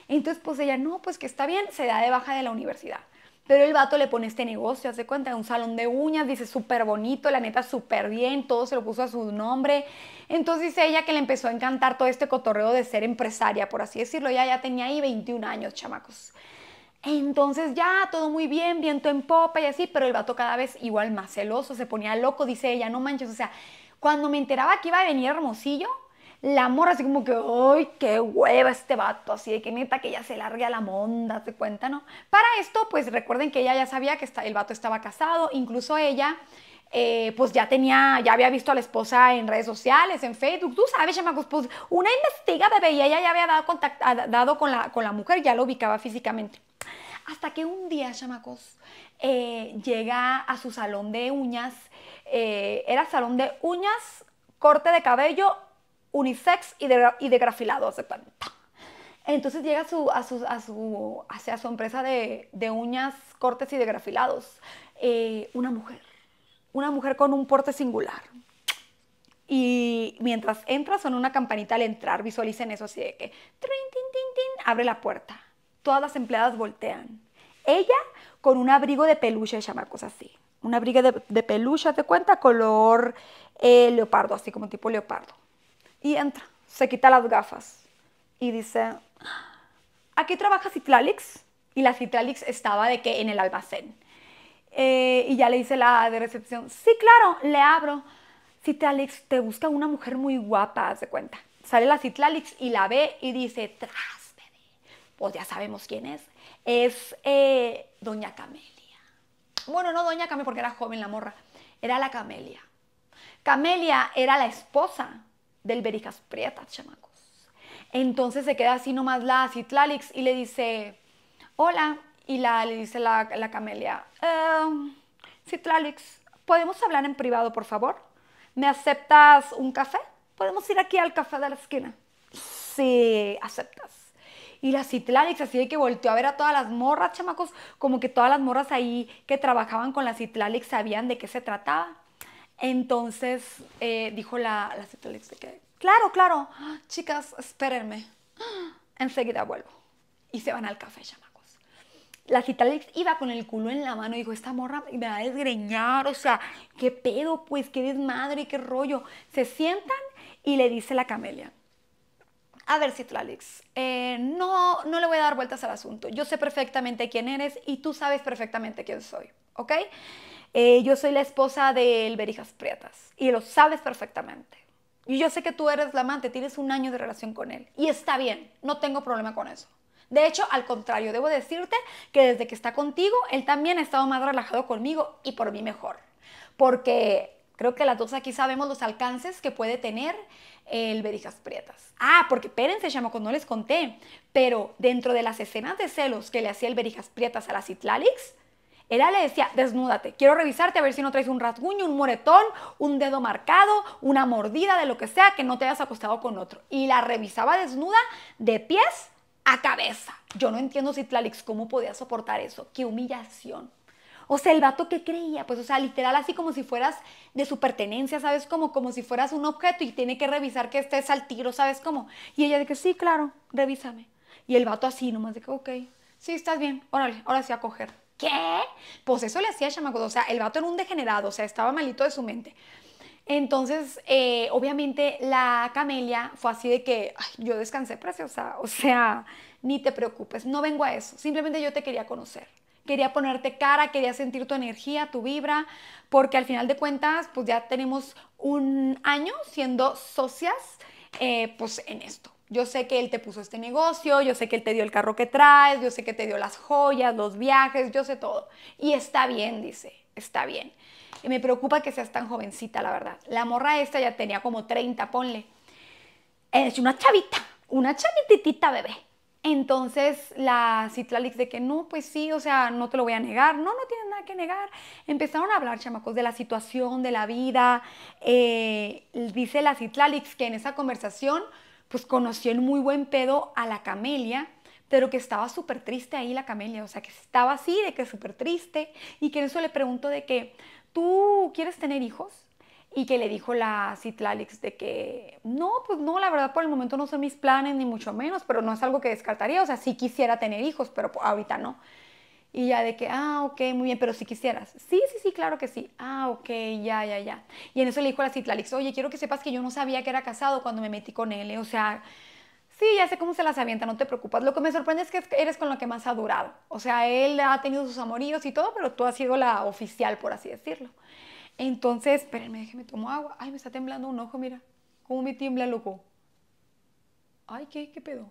Entonces, pues ella, no, pues que está bien, se da de baja de la universidad. Pero el vato le pone este negocio, hace cuenta, un salón de uñas, dice súper bonito, la neta súper bien, todo se lo puso a su nombre. Entonces dice ella que le empezó a encantar todo este cotorreo de ser empresaria, por así decirlo. Ella ya tenía ahí 21 años, chamacos. Entonces ya, todo muy bien, viento en popa y así, pero el vato cada vez igual más celoso, se ponía loco, dice ella, no manches, o sea, cuando me enteraba que iba a venir Hermosillo, la morra así como que, ¡ay, qué hueva este vato! Así de que neta que ya se largue a la monda, ¿se cuenta, no? Para esto, pues recuerden que ella ya sabía que el vato estaba casado, incluso ella... Eh, pues ya tenía, ya había visto a la esposa en redes sociales, en Facebook, tú sabes, chamacos, pues una investiga, bebé, y ella ya había dado, contacto, dado con, la, con la mujer, ya lo ubicaba físicamente. Hasta que un día, chamacos, eh, llega a su salón de uñas, eh, era salón de uñas, corte de cabello unisex y, de, y degrafilados de Entonces llega a su, a su, a empresa de, uñas, cortes y de grafilados, eh, una mujer, una mujer con un porte singular. Y mientras entra, son una campanita al entrar, visualicen eso así de que, abre la puerta. Todas las empleadas voltean. Ella con un abrigo de peluche, cosas así. Un abrigo de, peluche, te cuenta, color eh, leopardo, así como tipo leopardo y entra, se quita las gafas y dice, aquí trabaja Citlalix. Y la Citlalix estaba de que en el almacén. Eh, y ya le dice la de recepción, sí, claro, le abro. Citlalix, te busca una mujer muy guapa, cuenta. Sale la Citlalix y la ve y dice, tras, Pues ya sabemos quién es. Es eh, Doña Camelia. Bueno, no Doña Camelia porque era joven la morra. Era la Camelia. Camelia era la esposa del Berijas Prieta, chamacos. Entonces se queda así nomás la Citlalix y le dice, hola, y le dice la, la camelia, em, Citlalix, ¿podemos hablar en privado, por favor? ¿Me aceptas un café? ¿Podemos ir aquí al café de la esquina? Sí, aceptas. Y la Citlalix así de que volteó a ver a todas las morras, chamacos, como que todas las morras ahí que trabajaban con la Citlalix sabían de qué se trataba. Entonces eh, dijo la, la de que, claro, claro, ah, chicas, espérenme, enseguida vuelvo. Y se van al café, chamacos. La Citalix iba con el culo en la mano y dijo, esta morra me va a desgreñar, o sea, qué pedo, pues, qué desmadre, qué rollo. Se sientan y le dice la camelia, a ver, Citlalix, eh, no, no le voy a dar vueltas al asunto. Yo sé perfectamente quién eres y tú sabes perfectamente quién soy, ¿ok? Eh, yo soy la esposa del Berijas Prietas y lo sabes perfectamente. Y yo sé que tú eres la amante, tienes un año de relación con él. Y está bien, no tengo problema con eso. De hecho, al contrario, debo decirte que desde que está contigo, él también ha estado más relajado conmigo y por mí mejor. Porque creo que las dos aquí sabemos los alcances que puede tener el Berijas Prietas. Ah, porque espérense, llamó no les conté. Pero dentro de las escenas de celos que le hacía el Berijas Prietas a las Itlalix, a le decía, desnúdate, quiero revisarte a ver si no traes un rasguño, un moretón, un dedo marcado, una mordida de lo que sea, que no te hayas acostado con otro. Y la revisaba desnuda de pies a cabeza. Yo no entiendo si Tlalix cómo podía soportar eso. Qué humillación. O sea, el vato que creía, pues, o sea, literal, así como si fueras de su pertenencia, ¿sabes? Como, como si fueras un objeto y tiene que revisar que estés al tiro, ¿sabes? cómo? Y ella de que sí, claro, revísame. Y el vato así, nomás de que, ok, sí, estás bien, órale, ahora sí a coger. ¿qué? Pues eso le hacía chamaco. O sea, el vato era un degenerado, o sea, estaba malito de su mente. Entonces, eh, obviamente, la camelia fue así de que yo descansé, preciosa. O sea, ni te preocupes, no vengo a eso. Simplemente yo te quería conocer. Quería ponerte cara, quería sentir tu energía, tu vibra, porque al final de cuentas, pues ya tenemos un año siendo socias, eh, pues en esto. Yo sé que él te puso este negocio, yo sé que él te dio el carro que traes, yo sé que te dio las joyas, los viajes, yo sé todo. Y está bien, dice, está bien. Y me preocupa que seas tan jovencita, la verdad. La morra esta ya tenía como 30, ponle. Es una chavita, una chavititita bebé. Entonces la Citlalix de que no, pues sí, o sea, no te lo voy a negar, no, no tienes nada que negar. Empezaron a hablar, chamacos, de la situación, de la vida. Eh, dice la Citlalix que en esa conversación pues conoció en muy buen pedo a la camelia, pero que estaba súper triste ahí la camelia, o sea, que estaba así, de que súper triste, y que en eso le preguntó de que, ¿tú quieres tener hijos? Y que le dijo la Citlalix de que, no, pues no, la verdad por el momento no son mis planes, ni mucho menos, pero no es algo que descartaría, o sea, sí quisiera tener hijos, pero ahorita no. Y ya de que, ah, ok, muy bien, pero si quisieras. Sí, sí, sí, claro que sí. Ah, ok, ya, ya, ya. Y en eso le dijo a la Citlalix, oye, quiero que sepas que yo no sabía que era casado cuando me metí con él. Eh". O sea, sí, ya sé cómo se las avienta, no te preocupes. Lo que me sorprende es que eres con la que más ha durado. O sea, él ha tenido sus amoríos y todo, pero tú has sido la oficial, por así decirlo. Entonces, espérenme, déjeme tomo agua. Ay, me está temblando un ojo, mira. ¿Cómo me tiembla, ojo Ay, ¿qué, qué pedo?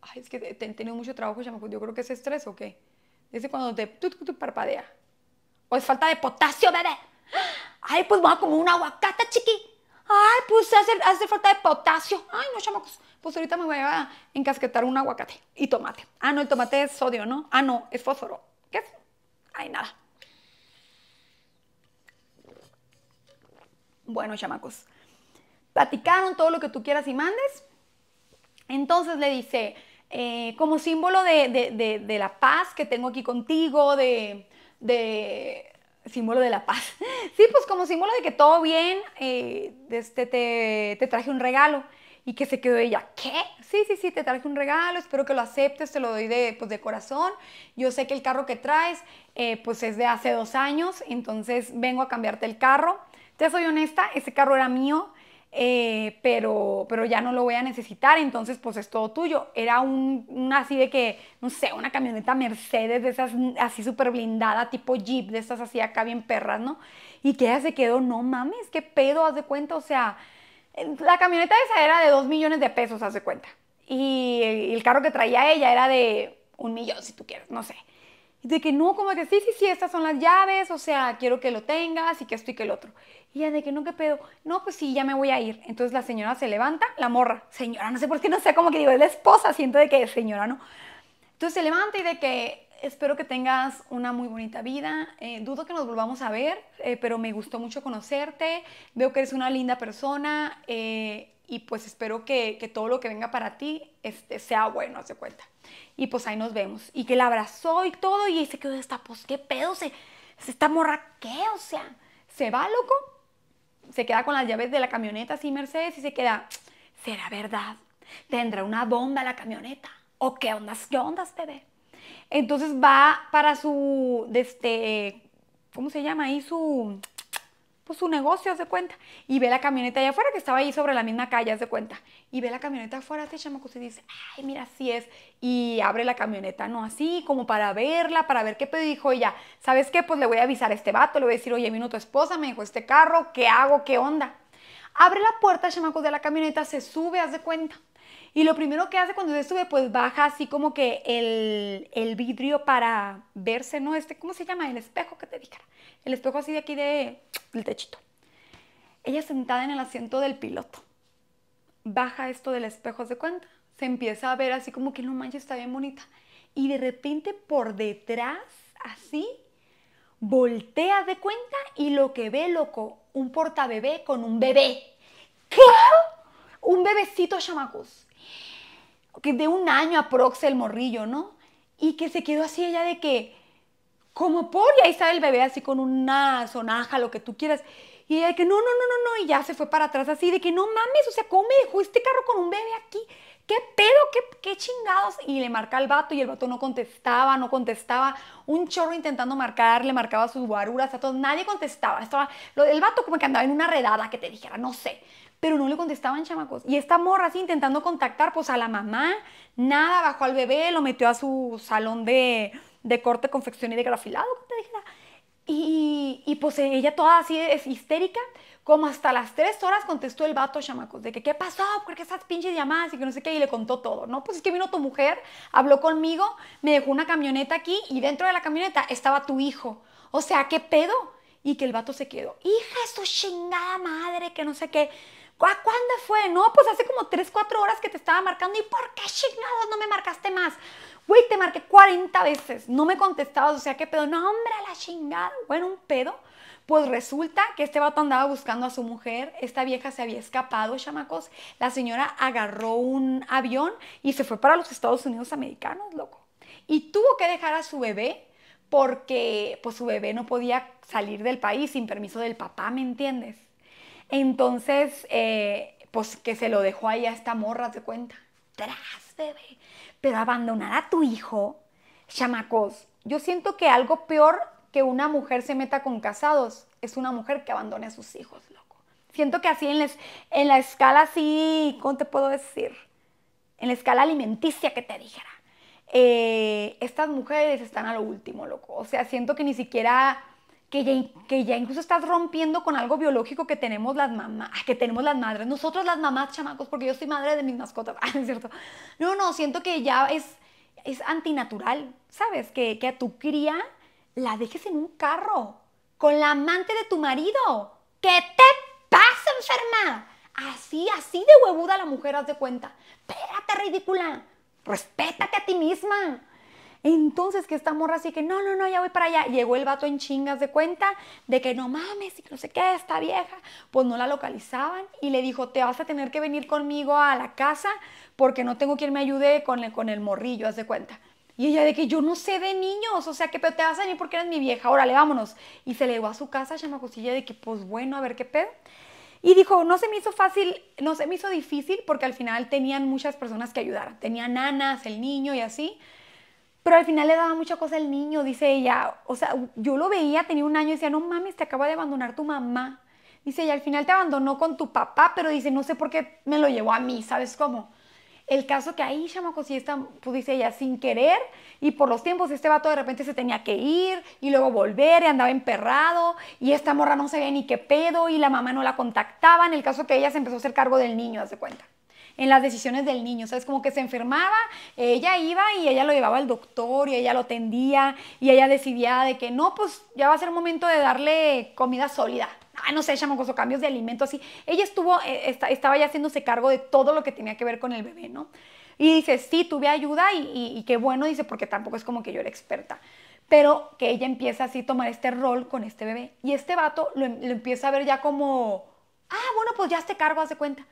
Ay, es que he tenido mucho trabajo, ya yo creo que es estrés o qué. Dice cuando te parpadea. O es falta de potasio, bebé. Ay, pues voy a comer un aguacate, chiqui. Ay, pues hace, hace falta de potasio. Ay, no, chamacos. Pues ahorita me voy a encasquetar un aguacate y tomate. Ah, no, el tomate es sodio, ¿no? Ah, no, es fósforo. ¿Qué es? Ay, nada. Bueno, chamacos. Platicaron todo lo que tú quieras y mandes. Entonces le dice, eh, como símbolo de, la paz que tengo aquí contigo, de, símbolo de la paz. Sí, pues como símbolo de que todo bien, eh, este, te, traje un regalo. Y que se quedó ella, ¿qué? Sí, sí, sí, te traje un regalo, espero que lo aceptes, te lo doy de, pues, de corazón. Yo sé que el carro que traes, eh, pues es de hace dos años, entonces vengo a cambiarte el carro. Te soy honesta, ese carro era mío, eh, pero, pero ya no lo voy a necesitar, entonces pues es todo tuyo. Era un, una así de que, no sé, una camioneta Mercedes de esas mm, así súper blindada, tipo Jeep, de esas así acá bien perras, ¿no? Y que ella se quedó, no mames, qué pedo, haz de cuenta, o sea, la camioneta esa era de dos millones de pesos, haz de cuenta. Y el carro que traía ella era de un millón, si tú quieres, no sé de que no, como que sí, sí, sí, estas son las llaves, o sea, quiero que lo tengas y que esto y que el otro. Y ya de que no, qué pedo. No, pues sí, ya me voy a ir. Entonces la señora se levanta, la morra, señora, no sé por qué, no sé, como que digo, es la esposa, siento de que señora, ¿no? Entonces se levanta y de que espero que tengas una muy bonita vida. Eh, dudo que nos volvamos a ver, eh, pero me gustó mucho conocerte. Veo que eres una linda persona. Eh, y pues espero que, todo lo que venga para ti este, sea bueno, hace cuenta. Y pues ahí nos vemos. Y que la abrazó y todo, y se quedó esta, pues qué pedo, se, se está morra, ¿qué? O sea, se va, loco, se queda con las llaves de la camioneta sí Mercedes, y se queda, ¿será verdad? ¿Tendrá una bomba la camioneta? ¿O qué ondas, qué ondas, este bebé? Entonces va para su, este, ¿cómo se llama ahí? Su pues su negocio, haz de cuenta. Y ve la camioneta allá afuera, que estaba ahí sobre la misma calle, haz de cuenta. Y ve la camioneta afuera, se este chamaco se dice, ay, mira, así es. Y abre la camioneta, no así, como para verla, para ver qué pedijo. dijo ella, ¿sabes qué? Pues le voy a avisar a este vato, le voy a decir, oye, vino tu esposa, me dijo este carro, ¿qué hago? ¿Qué onda? Abre la puerta, chamaco, de la camioneta, se sube, haz de cuenta. Y lo primero que hace cuando se sube, pues baja así como que el, el vidrio para verse, ¿no? Este, ¿cómo se llama? El espejo que te dijera el espejo así de aquí de, del techito. Ella sentada en el asiento del piloto. Baja esto del espejo, de cuenta? Se empieza a ver así como que no manches, está bien bonita. Y de repente por detrás, así, voltea de cuenta y lo que ve, loco, un portabebé con un bebé. ¿Qué? Un bebecito chamacos Que de un año aprox el morrillo, ¿no? Y que se quedó así ella de que como por, y ahí está el bebé así con una sonaja, lo que tú quieras. Y de que no, no, no, no, no, y ya se fue para atrás así, de que no mames, o sea, ¿cómo me dejó este carro con un bebé aquí? ¿Qué pedo? ¿Qué, qué chingados? Y le marca al vato y el vato no contestaba, no contestaba. Un chorro intentando marcar, le marcaba sus guaruras a todos, nadie contestaba. Estaba, el vato como que andaba en una redada que te dijera, no sé pero no le contestaban chamacos. Y esta morra así intentando contactar pues a la mamá, nada, bajó al bebé, lo metió a su salón de, de corte, confección y de grafilado, ¿qué te dijera. Y, pues ella toda así es histérica, como hasta las tres horas contestó el vato chamacos, de que qué pasó, porque esas pinches llamadas y que no sé qué, y le contó todo, ¿no? Pues es que vino tu mujer, habló conmigo, me dejó una camioneta aquí y dentro de la camioneta estaba tu hijo. O sea, ¿qué pedo? Y que el vato se quedó, hija de su chingada madre, que no sé qué. ¿a ¿Cuándo fue? No, pues hace como 3, 4 horas que te estaba marcando. ¿Y por qué chingados no me marcaste más? Güey, te marqué 40 veces, no me contestabas, o sea, ¿qué pedo? No, hombre, a la chingada. Bueno, un pedo. Pues resulta que este vato andaba buscando a su mujer, esta vieja se había escapado, chamacos. La señora agarró un avión y se fue para los Estados Unidos americanos, loco. Y tuvo que dejar a su bebé porque pues su bebé no podía salir del país sin permiso del papá, ¿me entiendes? Entonces, eh, pues que se lo dejó ahí a esta morra, de cuenta. Tras, bebé. Pero abandonar a tu hijo, chamacos, yo siento que algo peor que una mujer se meta con casados es una mujer que abandone a sus hijos, loco. Siento que así en, la escala sí. ¿cómo te puedo decir? En la escala alimenticia que te dijera. Eh, estas mujeres están a lo último, loco. O sea, siento que ni siquiera que ya, incluso estás rompiendo con algo biológico que tenemos las mamás, ah, que tenemos las madres, nosotros las mamás chamacos, porque yo soy madre de mis mascotas, ah, es cierto. No, no, siento que ya es, es antinatural, ¿sabes? Que, que a tu cría la dejes en un carro con la amante de tu marido. ¿Qué te pasa, enferma? Así, así de huevuda la mujer, haz de cuenta. Espérate, ridícula. Respétate a ti misma. Entonces que esta morra así que, no, no, no, ya voy para allá. Llegó el vato en chingas de cuenta de que no mames, y no sé qué, esta vieja. Pues no la localizaban y le dijo, te vas a tener que venir conmigo a la casa porque no tengo quien me ayude con el, con morrillo, haz de cuenta. Y ella de que yo no sé de niños, o sea, que pero te vas a venir porque eres mi vieja, órale, vámonos. Y se le llevó a su casa, a cosilla de que pues bueno, a ver qué pedo. Y dijo, no se me hizo fácil, no se me hizo difícil porque al final tenían muchas personas que ayudar. Tenían nanas, el niño y así. Pero al final le daba mucha cosa al niño, dice ella. O sea, yo lo veía, tenía un año y decía, no mames, te acaba de abandonar tu mamá. Dice ella, al final te abandonó con tu papá, pero dice, no sé por qué me lo llevó a mí, ¿sabes cómo? El caso que ahí, chamaco, y está, pues dice ella, sin querer, y por los tiempos este vato de repente se tenía que ir, y luego volver, y andaba emperrado, y esta morra no se ve ni qué pedo, y la mamá no la contactaba, en El caso que ella se empezó a hacer cargo del niño, de cuenta en las decisiones del niño, ¿sabes? Como que se enfermaba, ella iba y ella lo llevaba al doctor y ella lo tendía y ella decidía de que no, pues ya va a ser momento de darle comida sólida. Ah, no sé, o cambios de alimento, así. Ella estuvo, eh, estaba ya haciéndose cargo de todo lo que tenía que ver con el bebé, ¿no? Y dice, sí, tuve ayuda y, qué bueno, dice, porque tampoco es como que yo era experta pero que ella empieza así a tomar este rol con este bebé. Y este vato lo, em, lo, empieza a ver ya como, ah, bueno, pues ya este cargo, hace cuenta.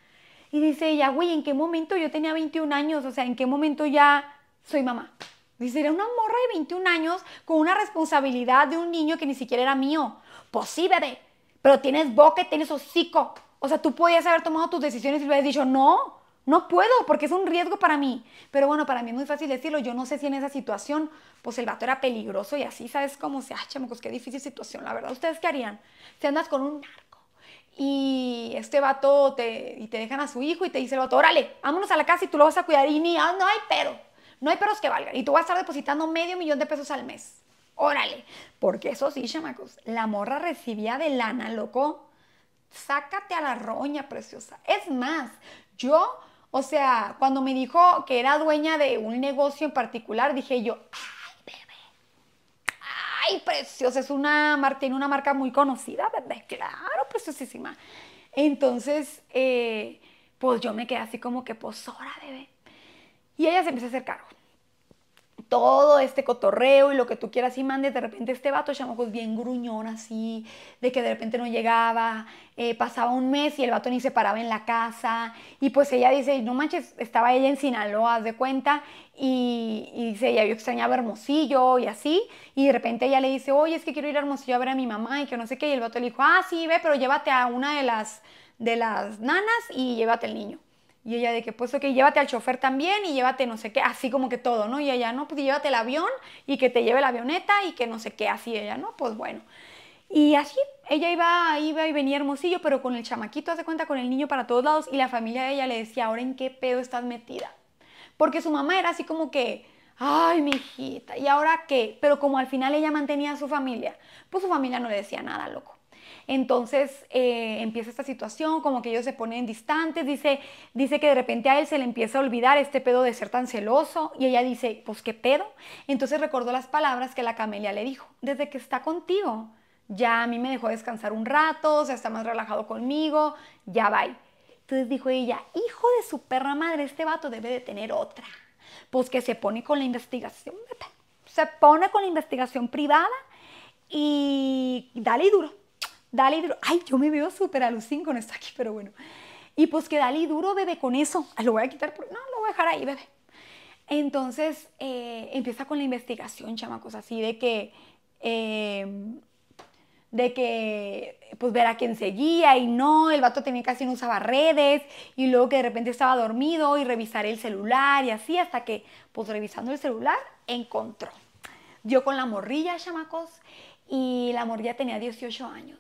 Y dice ella, güey, ¿en qué momento yo tenía 21 años? O sea, ¿en qué momento ya soy mamá? Dice, era una morra de 21 años con una responsabilidad de un niño que ni siquiera era mío. Pues sí, bebé, pero tienes boca y tienes hocico. O sea, tú podías haber tomado tus decisiones y hubieras dicho, no, no puedo porque es un riesgo para mí. Pero bueno, para mí es muy fácil decirlo. Yo no sé si en esa situación, pues el vato era peligroso y así, ¿sabes cómo se? Ah, pues qué difícil situación, la verdad. ¿Ustedes qué harían? Si andas con un narco y este vato te, y te dejan a su hijo y te dice el vato, órale, vámonos a la casa y tú lo vas a cuidar y ni, ah, no hay pero, no hay peros que valgan y tú vas a estar depositando medio millón de pesos al mes, órale, porque eso sí, chamacos, la morra recibía de lana, loco, sácate a la roña, preciosa. Es más, yo, o sea, cuando me dijo que era dueña de un negocio en particular, dije yo, ¡Ah! ay, preciosa, es una, tiene una marca muy conocida, ¿verdad? Claro, preciosísima. Entonces, eh, pues yo me quedé así como que, pues, ahora, bebé. Y ella se empieza a hacer todo este cotorreo y lo que tú quieras y mandes, de repente este vato chamaco es bien gruñón así, de que de repente no llegaba, eh, pasaba un mes y el vato ni se paraba en la casa, y pues ella dice, no manches, estaba ella en Sinaloa, de cuenta, y, y dice, ella yo extrañaba Hermosillo y así, y de repente ella le dice, oye, es que quiero ir a Hermosillo a ver a mi mamá y que no sé qué, y el vato le dijo, ah, sí, ve, pero llévate a una de las, de las nanas y llévate al niño. Y ella de que, pues ok, llévate al chofer también y llévate no sé qué, así como que todo, ¿no? Y ella, no, pues llévate el avión y que te lleve la avioneta y que no sé qué, así ella, ¿no? Pues bueno. Y así, ella iba, iba y venía hermosillo, pero con el chamaquito, hace cuenta, con el niño para todos lados y la familia de ella le decía, ahora en qué pedo estás metida. Porque su mamá era así como que, ay, mi hijita, ¿y ahora qué? Pero como al final ella mantenía a su familia, pues su familia no le decía nada, loco. Entonces eh, empieza esta situación, como que ellos se ponen distantes, dice, dice que de repente a él se le empieza a olvidar este pedo de ser tan celoso y ella dice, pues qué pedo. Entonces recordó las palabras que la camelia le dijo, desde que está contigo, ya a mí me dejó descansar un rato, o sea, está más relajado conmigo, ya va Entonces dijo ella, hijo de su perra madre, este vato debe de tener otra. Pues que se pone con la investigación, se pone con la investigación privada y dale y duro dale duro. Ay, yo me veo súper alucín con esto aquí, pero bueno. Y pues que dale duro, bebé, con eso. Ah, lo voy a quitar, no, lo voy a dejar ahí, bebé. Entonces eh, empieza con la investigación, chamacos, así de que, em, de que, pues ver a quién seguía y no, el vato tenía casi no usaba redes y luego que de repente estaba dormido y revisar el celular y así hasta que, pues revisando el celular, encontró. Dio con la morrilla, chamacos, y la morrilla tenía 18 años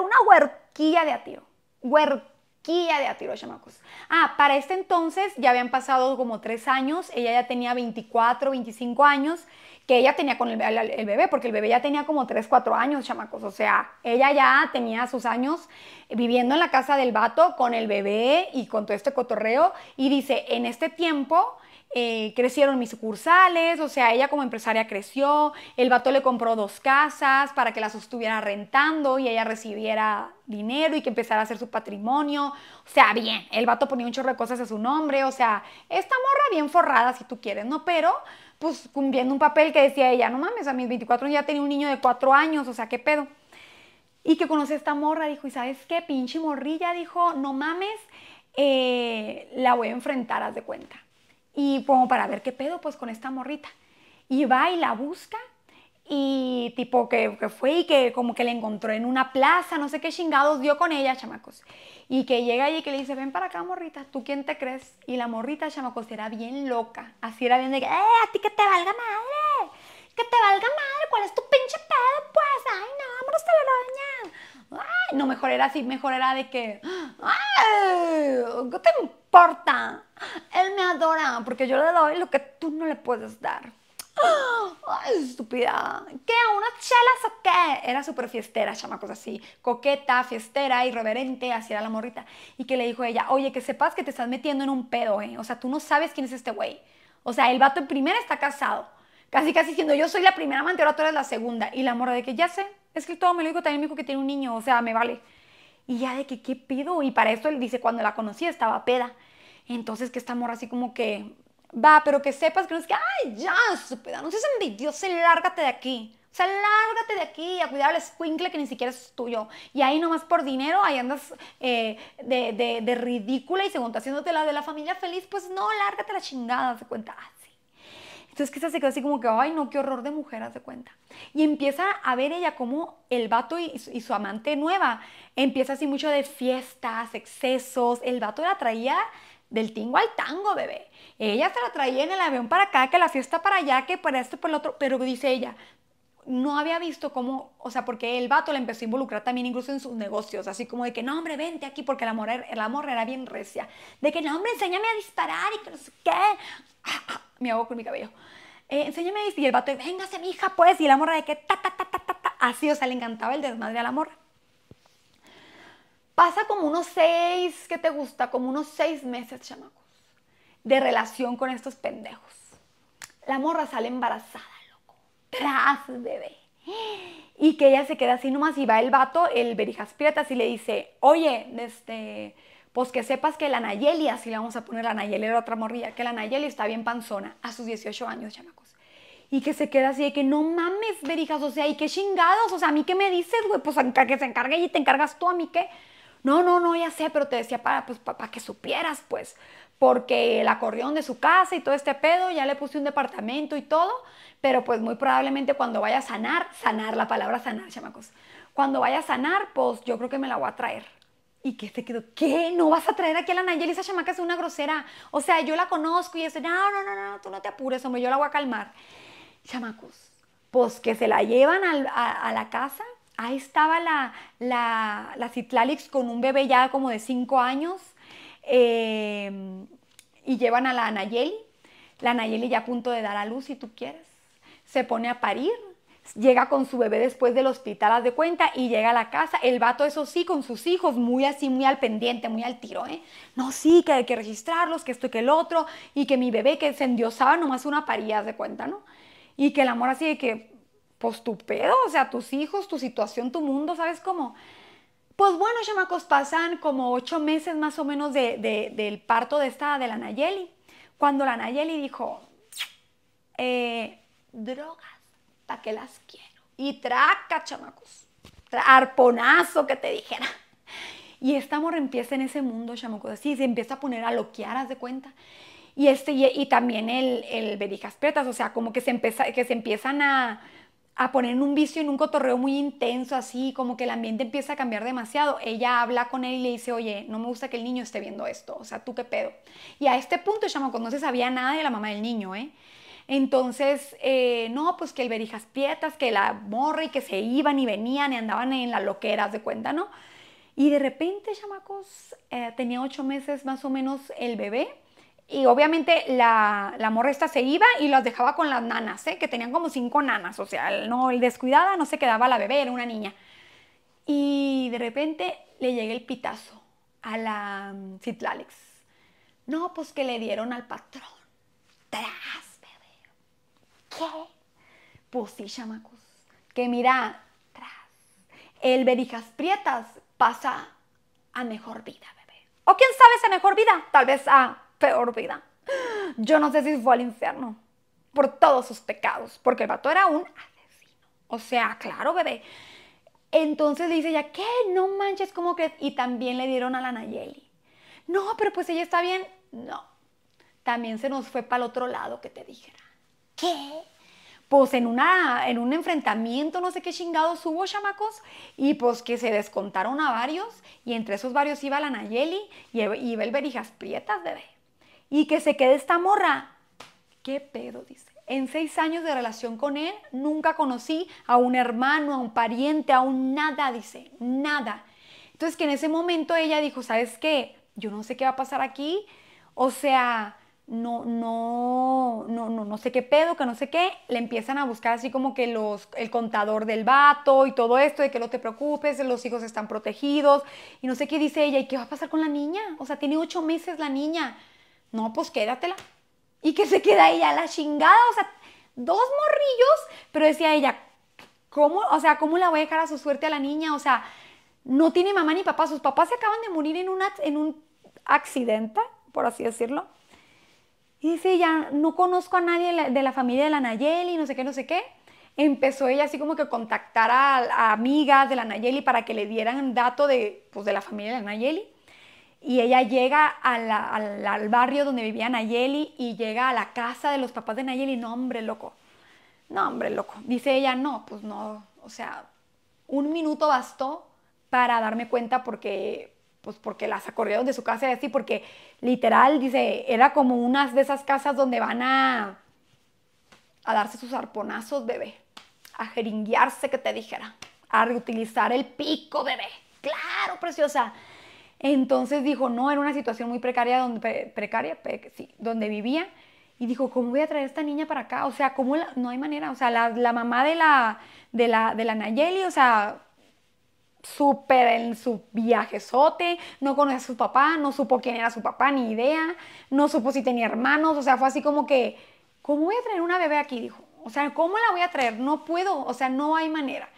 una huerquilla de a tiro. Huerquilla de a tiro, chamacos. Ah, para este entonces ya habían pasado como tres años, ella ya tenía 24, 25 años, que ella tenía con el, bebé, porque el bebé ya tenía como 3, 4 años, chamacos. O sea, ella ya tenía sus años viviendo en la casa del vato con el bebé y con todo este cotorreo. Y dice, en este tiempo eh, crecieron mis sucursales, o sea, ella como empresaria creció, el vato le compró dos casas para que las estuviera rentando y ella recibiera dinero y que empezara a hacer su patrimonio, o sea, bien, el vato ponía un chorro de cosas a su nombre, o sea, esta morra bien forrada si tú quieres, ¿no? Pero pues cumpliendo un papel que decía ella, no mames, a mis 24 años ya tenía un niño de 4 años, o sea, ¿qué pedo? Y que conoce a esta morra, dijo, ¿y sabes qué? Pinche morrilla, dijo, no mames, eh, la voy a enfrentar, haz de cuenta y como para ver qué pedo pues con esta morrita. Y va y la busca y tipo que, fue y que como que le encontró en una plaza, no sé qué chingados dio con ella, chamacos. Y que llega allí y que le dice, ven para acá, morrita, ¿tú quién te crees? Y la morrita, chamacos, era bien loca. Así era bien de que, eh, a ti que te valga madre, que te valga madre, ¿cuál es tu pinche pedo? Pues, ay, no, a la no, mejor era así, mejor era de que, ay, ¿qué importa. Él me adora porque yo le doy lo que tú no le puedes dar. Ay, estúpida. ¿Qué? una chela o qué? Era súper fiestera, cosa así. Coqueta, fiestera, irreverente, así era la morrita. Y que le dijo ella, oye, que sepas que te estás metiendo en un pedo, ¿eh? O sea, tú no sabes quién es este güey. O sea, el vato en primera está casado. Casi, casi diciendo, yo soy la primera amante, ahora tú eres la segunda. Y la morra de que ya sé, es que todo me lo dijo también me dijo que tiene un niño, o sea, me vale. Y ya de que, ¿qué pido? Y para esto él dice, cuando la conocí estaba peda. Entonces que esta morra así como que, va, pero que sepas que no es que, ay, ya, su peda, no seas envidioso, lárgate de aquí. O sea, lárgate de aquí a cuidar al escuincle que ni siquiera es tuyo. Y ahí nomás por dinero, ahí andas eh, de, de, ridícula y según te haciéndote la de la familia feliz, pues no, lárgate la chingada, se cuenta. Entonces que se quedó así como que, ay, no, qué horror de mujer, hace de cuenta. Y empieza a ver ella como el vato y, su amante nueva empieza así mucho de fiestas, excesos, el vato la traía del tingo al tango, bebé. Ella se la traía en el avión para acá, que la fiesta para allá, que para esto, por el otro. Pero dice ella, no había visto cómo, o sea, porque el vato la empezó a involucrar también incluso en sus negocios, así como de que, no, hombre, vente aquí, porque la morra, era bien recia, de que, no, hombre, enséñame a disparar y que no sé qué, ah, ah, me hago con mi cabello, eh, enséñame a disparar, y el vato, véngase, mi hija, pues, y la morra de que, ta, ta, ta, ta, ta, ta, así, o sea, le encantaba el desmadre a la morra. Pasa como unos seis, ¿qué te gusta? Como unos seis meses, chamacos, de relación con estos pendejos. La morra sale embarazada ¡Tras, bebé! Y que ella se queda así nomás y va el vato, el Berijas y le dice, oye, este, pues que sepas que la Nayeli, así le vamos a poner, la Nayeli era otra morrilla, que la Nayeli está bien panzona a sus 18 años, chamacos. Y que se queda así de que no mames, Berijas, o sea, y qué chingados, o sea, a mí qué me dices, güey, pues que se encargue y te encargas tú, a mí qué. No, no, no, ya sé, pero te decía para, pues, para, que supieras, pues, porque el acordeón de su casa y todo este pedo, ya le puse un departamento y todo, pero pues muy probablemente cuando vaya a sanar, sanar, la palabra sanar, chamacos. Cuando vaya a sanar, pues yo creo que me la voy a traer. Y que te quedó, ¿qué? ¿No vas a traer aquí a la Nayeli? Esa chamaca es una grosera. O sea, yo la conozco y es, no, no, no, no, tú no te apures, hombre, yo la voy a calmar. Chamacos, pues que se la llevan a, la casa. Ahí estaba la, Citlalix con un bebé ya como de 5 años. Eh, y llevan a la Nayeli. La Nayeli ya a punto de dar a luz, si tú quieres se pone a parir, llega con su bebé después del hospital, a de cuenta, y llega a la casa. El vato, eso sí, con sus hijos, muy así, muy al pendiente, muy al tiro, ¿eh? No, sí, que hay que registrarlos, que esto y que el otro, y que mi bebé que se endiosaba nomás una parilla, de cuenta, ¿no? Y que el amor así de que, pues tu pedo, o sea, tus hijos, tu situación, tu mundo, ¿sabes cómo? Pues bueno, chamacos, pasan como ocho meses más o menos de, del parto de esta, de la Nayeli. Cuando la Nayeli dijo, eh, drogas, ¿para que las quiero? Y traca, chamacos, arponazo que te dijera. Y esta morra empieza en ese mundo, chamacos, así, se empieza a poner a loquear, haz de cuenta. Y, este, y, también el, el verijas pretas, o sea, como que se, que se empiezan a, a poner en un vicio, en un cotorreo muy intenso, así, como que el ambiente empieza a cambiar demasiado. Ella habla con él y le dice, oye, no me gusta que el niño esté viendo esto, o sea, tú qué pedo. Y a este punto, chamacos, no se sabía nada de la mamá del niño, ¿eh? Entonces, eh, no, pues que el Berijas Pietas, que la morra y que se iban y venían y andaban en las loqueras de cuenta, ¿no? Y de repente, chamacos, eh, tenía ocho meses más o menos el bebé. Y obviamente la, la morra esta se iba y las dejaba con las nanas, ¿eh? que tenían como cinco nanas. O sea, no, el descuidada no se quedaba la bebé, era una niña. Y de repente le llega el pitazo a la mm, Citlalex. No, pues que le dieron al patrón. ¡Tras! ¿Qué? Pues sí, chamacos. Que mira, atrás. el verijas prietas pasa a mejor vida, bebé. O quién sabe si mejor vida, tal vez a peor vida. Yo no sé si fue al infierno por todos sus pecados, porque el vato era un asesino. O sea, claro, bebé. Entonces dice ella, ¿qué? No manches, ¿cómo crees? Y también le dieron a la Nayeli. No, pero pues ella está bien. No, también se nos fue para el otro lado que te dijera. ¿qué? Pues en, una, en un enfrentamiento, no sé qué chingados hubo, chamacos, y pues que se descontaron a varios, y entre esos varios iba la Nayeli y iba el Berijas Prietas, bebé. Y que se quede esta morra. ¿Qué pedo? Dice. En seis años de relación con él, nunca conocí a un hermano, a un pariente, a un nada, dice, nada. Entonces que en ese momento ella dijo, ¿sabes qué? Yo no sé qué va a pasar aquí. O sea, no, no, no, no, no sé qué pedo, que no sé qué, le empiezan a buscar así como que los, el contador del vato y todo esto, de que no te preocupes, los hijos están protegidos y no sé qué dice ella, ¿y qué va a pasar con la niña? O sea, tiene ocho meses la niña. No, pues quédatela. Y que se queda ella la chingada, o sea, dos morrillos, pero decía ella, ¿cómo, o sea, cómo la voy a dejar a su suerte a la niña? O sea, no tiene mamá ni papá, sus papás se acaban de morir en, en un accidente, por así decirlo y dice, ella, no conozco a nadie de la familia de la Nayeli, no sé qué, no sé qué. Empezó ella así como que a contactar a, amigas de la Nayeli para que le dieran dato de, pues, de la familia de la Nayeli. Y ella llega al barrio donde vivía Nayeli y llega a la casa de los papás de Nayeli. No, hombre, loco. No, hombre, loco. Dice ella, no, pues no. O sea, un minuto bastó para darme cuenta porque pues porque las acorrieron de su casa y así, porque literal, dice, era como unas de esas casas donde van a, a darse sus arponazos, bebé, a jeringuearse, que te dijera, a reutilizar el pico, bebé. Claro, preciosa. Entonces dijo, no, era una situación muy precaria donde, precaria, donde vivía. Y dijo, ¿cómo voy a traer a esta niña para acá? O sea, ¿cómo no hay manera. O sea, la, mamá de la, de la, de la Nayeli, o sea, súper en su sote, no conoce a su papá, no supo quién era su papá, ni idea, no supo si tenía hermanos, o sea, fue así como que, ¿cómo voy a traer una bebé aquí? Dijo, o sea, ¿cómo la voy a traer? No puedo, o sea, no hay manera.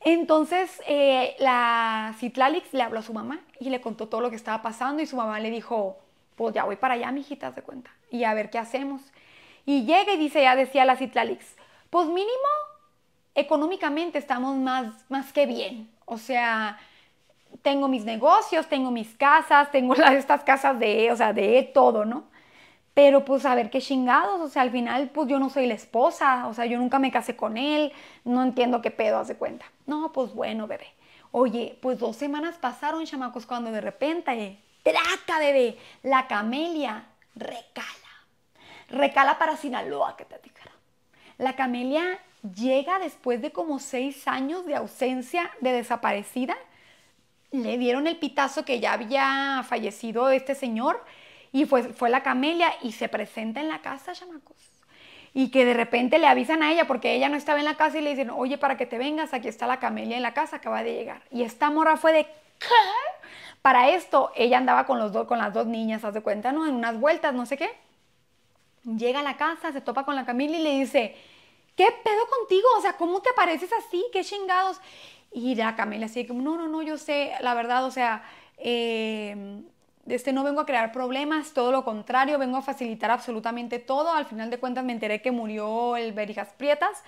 Entonces, eh, la Citlalix le habló a su mamá y le contó todo lo que estaba pasando y su mamá le dijo, pues ya voy para allá, mijitas de cuenta, y a ver qué hacemos. Y llega y dice, ya decía la Citlalix, pues mínimo, económicamente estamos más, más que bien, o sea, tengo mis negocios, tengo mis casas, tengo las, estas casas de, o sea, de todo, ¿no? Pero pues a ver qué chingados, o sea, al final pues yo no soy la esposa, o sea, yo nunca me casé con él, no entiendo qué pedo hace cuenta. No, pues bueno, bebé. Oye, pues dos semanas pasaron, chamacos, cuando de repente, trata, traca, bebé, la camelia recala. Recala para Sinaloa, que te la camelia llega después de como seis años de ausencia, de desaparecida. Le dieron el pitazo que ya había fallecido este señor y fue, la camelia y se presenta en la casa, chamacos. Y que de repente le avisan a ella porque ella no estaba en la casa y le dicen, oye, para que te vengas, aquí está la camelia en la casa, acaba de llegar. Y esta morra fue de, ¿qué? Para esto, ella andaba con, los con las dos niñas, haz de cuenta, ¿no? En unas vueltas, no sé qué. Llega a la casa, se topa con la Camila y le dice, ¿qué pedo contigo? O sea, ¿cómo te apareces así? ¿Qué chingados? Y la Camila así como, no, no, no, yo sé, la verdad, o sea, eh, este, no vengo a crear problemas, todo lo contrario, vengo a facilitar absolutamente todo. Al final de cuentas me enteré que murió el Berijas Prietas.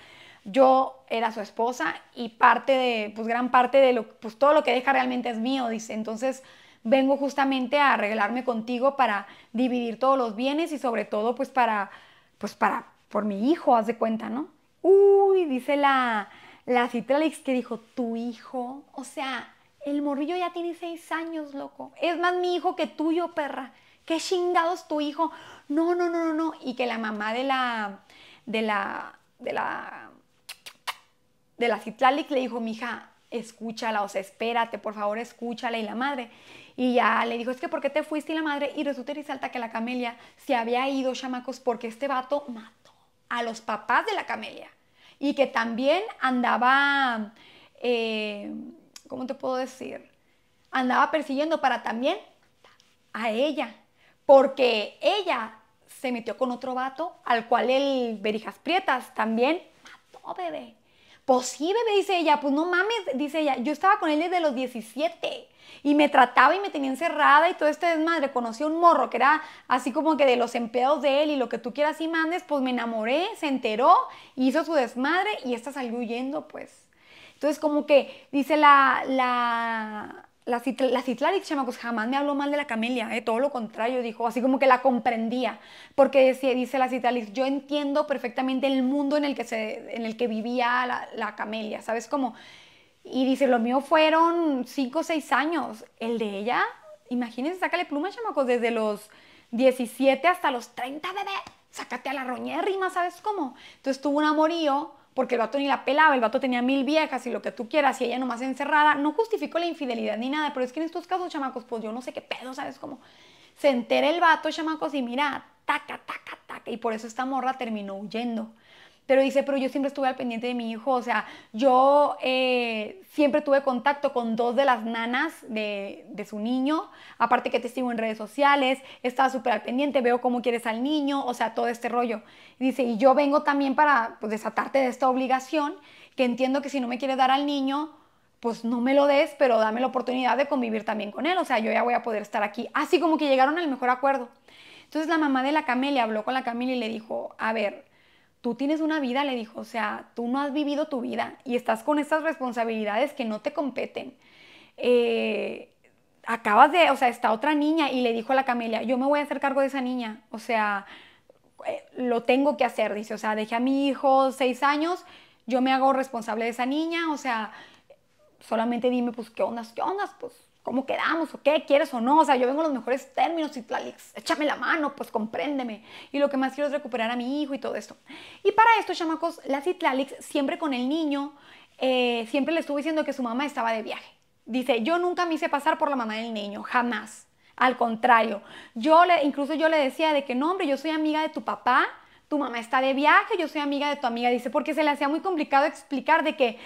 Yo era su esposa y parte de, pues gran parte de lo, pues todo lo que deja realmente es mío, dice. Entonces, vengo justamente a arreglarme contigo para dividir todos los bienes y sobre todo pues para, pues para, por mi hijo, haz de cuenta, ¿no? Uy, dice la, la que dijo, tu hijo, o sea, el morrillo ya tiene seis años, loco. Es más mi hijo que tuyo, perra. ¿Qué chingados tu hijo? No, no, no, no, no. Y que la mamá de la, de la, de la, de la Citralix le dijo, mija, escúchala, o sea, espérate, por favor, escúchala. Y la madre. Y ya le dijo, es que porque te fuiste y la madre? Y resulta y salta que la camelia se había ido, chamacos, porque este vato mató a los papás de la camelia. Y que también andaba, eh, ¿cómo te puedo decir? Andaba persiguiendo para también a ella. Porque ella se metió con otro vato al cual el Berijas Prietas también mató, bebé posible pues dice ella, pues no mames, dice ella, yo estaba con él desde los 17 y me trataba y me tenía encerrada y todo este desmadre. Conocí a un morro que era así como que de los empleados de él y lo que tú quieras y mandes, pues me enamoré, se enteró, hizo su desmadre y esta salió huyendo, pues. Entonces como que dice la, la, la, la chamacos, jamás me habló mal de la Camelia, eh, todo lo contrario, dijo, así como que la comprendía, porque decía, dice la Citlalic, yo entiendo perfectamente el mundo en el que, en el que vivía la, Camelia, ¿sabes? cómo? y dice, lo mío fueron cinco o 6 años, el de ella, imagínense, sácale pluma, chamacos, desde los 17 hasta los 30, bebé, sácate a la roñérrima, ¿sabes cómo? Entonces tuvo un amorío porque el vato ni la pelaba, el vato tenía mil viejas y lo que tú quieras, y ella nomás encerrada. No justificó la infidelidad ni nada, pero es que en estos casos, chamacos, pues yo no sé qué pedo, ¿sabes cómo? Se entera el vato, chamacos, y mira, taca, taca, taca, y por eso esta morra terminó huyendo pero dice, pero yo siempre estuve al pendiente de mi hijo, o sea, yo eh, siempre tuve contacto con dos de las nanas de, de, su niño, aparte que te sigo en redes sociales, estaba súper al pendiente, veo cómo quieres al niño, o sea, todo este rollo. dice, y yo vengo también para pues, desatarte de esta obligación, que entiendo que si no me quieres dar al niño, pues no me lo des, pero dame la oportunidad de convivir también con él, o sea, yo ya voy a poder estar aquí, así como que llegaron al mejor acuerdo. Entonces la mamá de la Camelia habló con la Camelia y le dijo, a ver, tú tienes una vida, le dijo, o sea, tú no has vivido tu vida y estás con estas responsabilidades que no te competen. Eh, acabas de, o sea, está otra niña y le dijo a la Camelia, yo me voy a hacer cargo de esa niña, o sea, eh, lo tengo que hacer, dice, o sea, dejé a mi hijo seis años, yo me hago responsable de esa niña, o sea, solamente dime, pues, ¿qué ondas? ¿Qué ondas? Pues, ¿cómo quedamos? ¿O qué? ¿Quieres o no? O sea, yo vengo a los mejores términos citlalix, échame la mano, pues compréndeme. Y lo que más quiero es recuperar a mi hijo y todo esto. Y para esto, chamacos, la Citlalix siempre con el niño, eh, siempre le estuvo diciendo que su mamá estaba de viaje. Dice, yo nunca me hice pasar por la mamá del niño, jamás. Al contrario, yo le, incluso yo le decía de que, no, hombre, yo soy amiga de tu papá, tu mamá está de viaje, yo soy amiga de tu amiga. Dice, porque se le hacía muy complicado explicar de que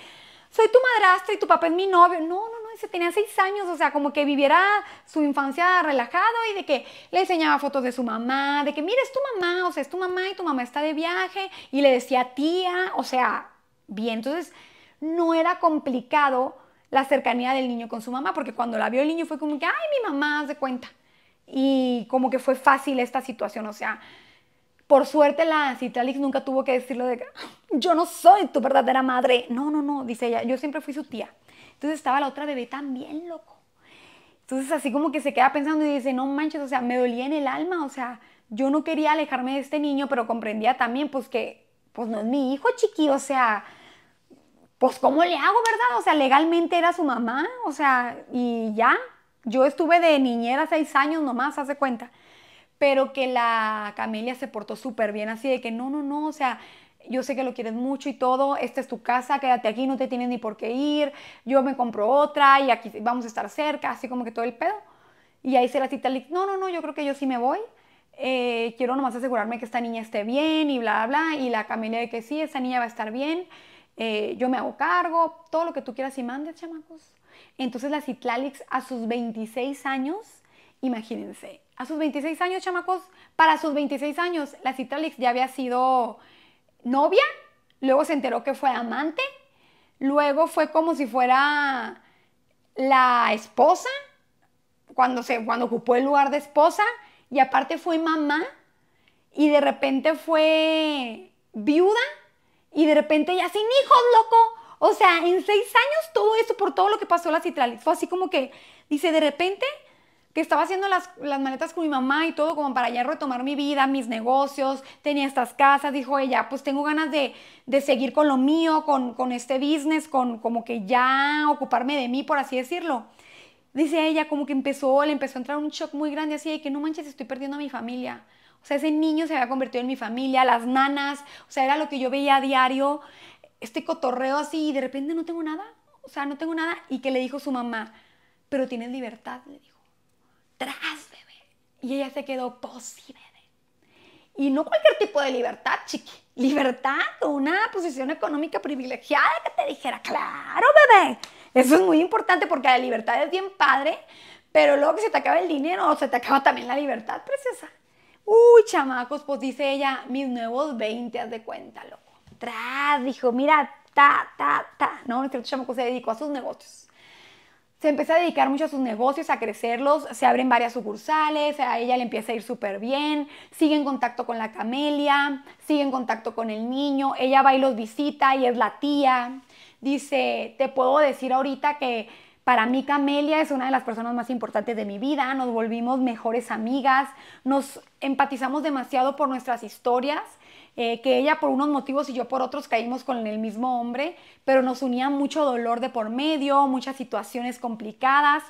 soy tu madrastra y tu papá es mi novio. No, no, tenía seis años, o sea, como que viviera su infancia relajado y de que le enseñaba fotos de su mamá, de que mira, es tu mamá, o sea, es tu mamá y tu mamá está de viaje y le decía tía, o sea, bien, entonces no era complicado la cercanía del niño con su mamá, porque cuando la vio el niño fue como que, ay, mi mamá, se cuenta. Y como que fue fácil esta situación, o sea, por suerte la Citralix nunca tuvo que decirlo de yo no soy tu verdadera madre. No, no, no, dice ella, yo siempre fui su tía. Entonces estaba la otra bebé también, loco. Entonces así como que se queda pensando y dice, no manches, o sea, me dolía en el alma, o sea, yo no quería alejarme de este niño, pero comprendía también pues que, pues no es mi hijo chiqui, o sea, pues ¿cómo le hago, verdad? O sea, legalmente era su mamá, o sea, y ya, yo estuve de niñera seis años nomás, hace cuenta, pero que la Camelia se portó súper bien, así de que no, no, no, o sea, yo sé que lo quieres mucho y todo, esta es tu casa, quédate aquí, no te tienes ni por qué ir, yo me compro otra y aquí vamos a estar cerca, así como que todo el pedo. Y ahí se la cita, no, no, no, yo creo que yo sí me voy, eh, quiero nomás asegurarme que esta niña esté bien y bla, bla, y la Camila de que sí, esta niña va a estar bien, eh, yo me hago cargo, todo lo que tú quieras y mandes, chamacos. Entonces la Citlalix a sus 26 años, imagínense, a sus 26 años, chamacos, para sus 26 años, la Citlalix ya había sido novia, luego se enteró que fue amante, luego fue como si fuera la esposa, cuando, se, cuando ocupó el lugar de esposa, y aparte fue mamá, y de repente fue viuda, y de repente ya sin hijos, loco. O sea, en seis años todo eso, por todo lo que pasó la Citralis, fue así como que, dice, de repente que estaba haciendo las, maletas con mi mamá y todo como para ya retomar mi vida, mis negocios, tenía estas casas, dijo ella, pues tengo ganas de, seguir con lo mío, con, con, este business, con como que ya ocuparme de mí, por así decirlo. Dice ella, como que empezó, le empezó a entrar un shock muy grande así de que no manches, estoy perdiendo a mi familia. O sea, ese niño se había convertido en mi familia, las nanas, o sea, era lo que yo veía a diario, este cotorreo así y de repente no tengo nada, o sea, no tengo nada. Y que le dijo su mamá, pero tienes libertad, le dijo atrás, bebé. Y ella se quedó, posi, bebé. Y no cualquier tipo de libertad, chiqui. Libertad o una posición económica privilegiada que te dijera, claro, bebé. Eso es muy importante porque la libertad es bien padre, pero luego que se te acaba el dinero, se te acaba también la libertad, preciosa. Uy, chamacos, pues dice ella, mis nuevos 20, haz de cuenta, loco. Tras, dijo, mira, ta, ta, ta. No, es que chamaco se dedicó a sus negocios se empieza a dedicar mucho a sus negocios, a crecerlos, se abren varias sucursales, a ella le empieza a ir súper bien, sigue en contacto con la camelia, sigue en contacto con el niño, ella va y los visita y es la tía. Dice, te puedo decir ahorita que para mí Camelia es una de las personas más importantes de mi vida, nos volvimos mejores amigas, nos empatizamos demasiado por nuestras historias eh, que ella por unos motivos y yo por otros caímos con el mismo hombre, pero nos unía mucho dolor de por medio, muchas situaciones complicadas.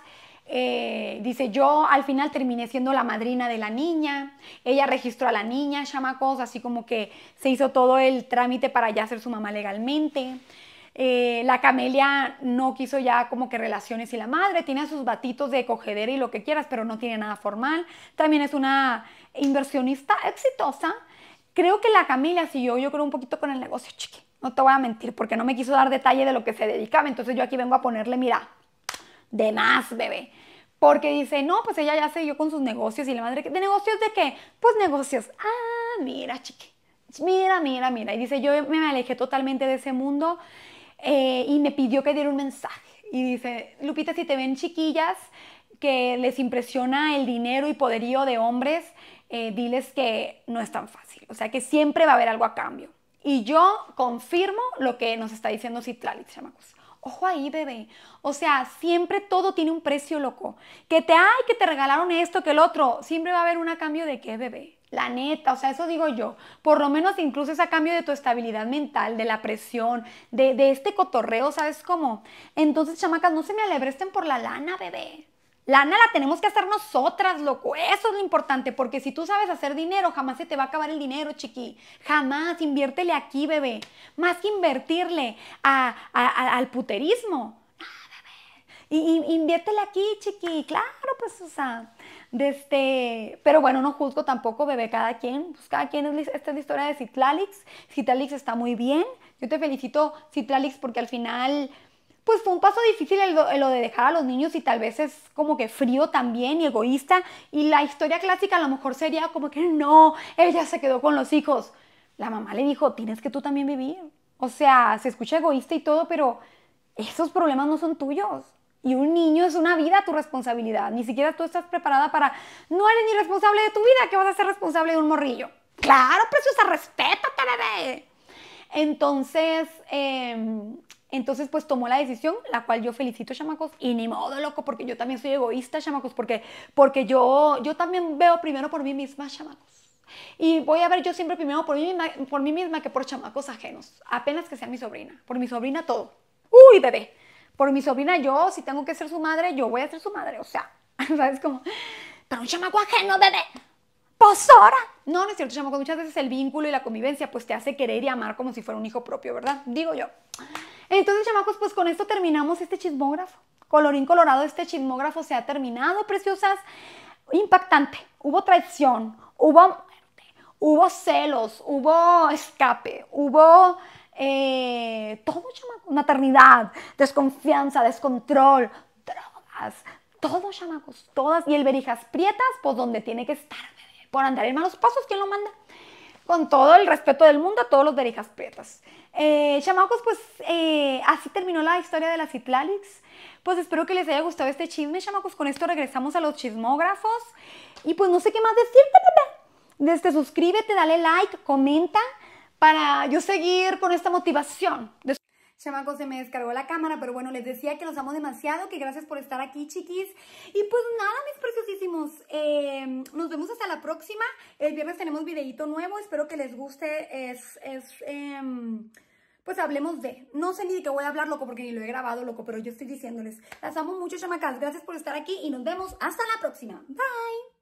Eh, dice, yo al final terminé siendo la madrina de la niña, ella registró a la niña, chamacos, así como que se hizo todo el trámite para ya ser su mamá legalmente. Eh, la Camelia no quiso ya como que relaciones y la madre tiene sus batitos de cogedera y lo que quieras, pero no tiene nada formal. También es una inversionista exitosa Creo que la Camila siguió, yo creo, un poquito con el negocio, chiqui. No te voy a mentir, porque no me quiso dar detalle de lo que se dedicaba. Entonces yo aquí vengo a ponerle, mira, de más, bebé. Porque dice, no, pues ella ya siguió con sus negocios y la madre, ¿de negocios de qué? Pues negocios. Ah, mira, chiqui. Mira, mira, mira. Y dice, yo me alejé totalmente de ese mundo eh, y me pidió que diera un mensaje. Y dice, Lupita, si te ven chiquillas que les impresiona el dinero y poderío de hombres, eh, diles que no es tan fácil, o sea que siempre va a haber algo a cambio. Y yo confirmo lo que nos está diciendo Citralit, chamacos. Ojo ahí, bebé. O sea, siempre todo tiene un precio, loco. Que te, ay, que te regalaron esto, que el otro. Siempre va a haber un a cambio de qué, bebé. La neta, o sea, eso digo yo. Por lo menos incluso es a cambio de tu estabilidad mental, de la presión, de, de este cotorreo, ¿sabes cómo? Entonces, chamacas, no se me alebresten por la lana, bebé. Lana la tenemos que hacer nosotras, loco. Eso es lo importante, porque si tú sabes hacer dinero, jamás se te va a acabar el dinero, chiqui. Jamás, inviértele aquí, bebé. Más que invertirle al puterismo. Ah, bebé. Y, inviértele aquí, chiqui. Claro, pues, o sea, este, Pero bueno, no juzgo tampoco, bebé, cada quien. Pues cada quien es... Esta es la historia de Citlalix. Citlalix está muy bien. Yo te felicito, Citlalix, porque al final pues fue un paso difícil lo de dejar a los niños y tal vez es como que frío también y egoísta. Y la historia clásica a lo mejor sería como que no, ella se quedó con los hijos. La mamá le dijo, tienes que tú también vivir. O sea, se escucha egoísta y todo, pero esos problemas no son tuyos. Y un niño es una vida tu responsabilidad. Ni siquiera tú estás preparada para, no eres ni responsable de tu vida, que vas a ser responsable de un morrillo. Claro, preciosa, respétate, bebé. Entonces, eh, entonces, pues tomó la decisión, la cual yo felicito, chamacos, y ni modo, loco, porque yo también soy egoísta, chamacos, porque, porque yo, yo también veo primero por mí misma, chamacos. Y voy a ver yo siempre primero por mí, misma, por mí misma que por chamacos ajenos, apenas que sea mi sobrina. Por mi sobrina todo. Uy, bebé. Por mi sobrina yo, si tengo que ser su madre, yo voy a ser su madre. O sea, ¿sabes cómo? Pero un chamaco ajeno, bebé. ¡Posora! Pues no, no es cierto, chamaco. Muchas veces el vínculo y la convivencia pues te hace querer y amar como si fuera un hijo propio, ¿verdad? Digo yo. Entonces, chamacos, pues con esto terminamos este chismógrafo. Colorín colorado, este chismógrafo se ha terminado, preciosas. Impactante. Hubo traición, hubo muerte, hubo celos, hubo escape, hubo eh, todo, chamacos. Maternidad, desconfianza, descontrol, drogas, todo, chamacos, todas. Y el verijas prietas, pues donde tiene que estar, Por andar en malos pasos, ¿quién lo manda? Con todo el respeto del mundo a todos los verijas prietas. Eh, chamacos, pues eh, así terminó la historia de las citlalix Pues espero que les haya gustado este chisme, chamacos. Con esto regresamos a los chismógrafos. Y pues no sé qué más decirte, papá. Este, suscríbete, dale like, comenta para yo seguir con esta motivación. Chamaco se me descargó la cámara, pero bueno, les decía que los amo demasiado, que gracias por estar aquí, chiquis. Y pues nada, mis preciosísimos, eh, nos vemos hasta la próxima. El viernes tenemos videíto nuevo, espero que les guste. Es, em, pues hablemos de, no sé ni de qué voy a hablar, loco, porque ni lo he grabado, loco, pero yo estoy diciéndoles. Las amo mucho, chamacas. Gracias por estar aquí y nos vemos hasta la próxima. Bye.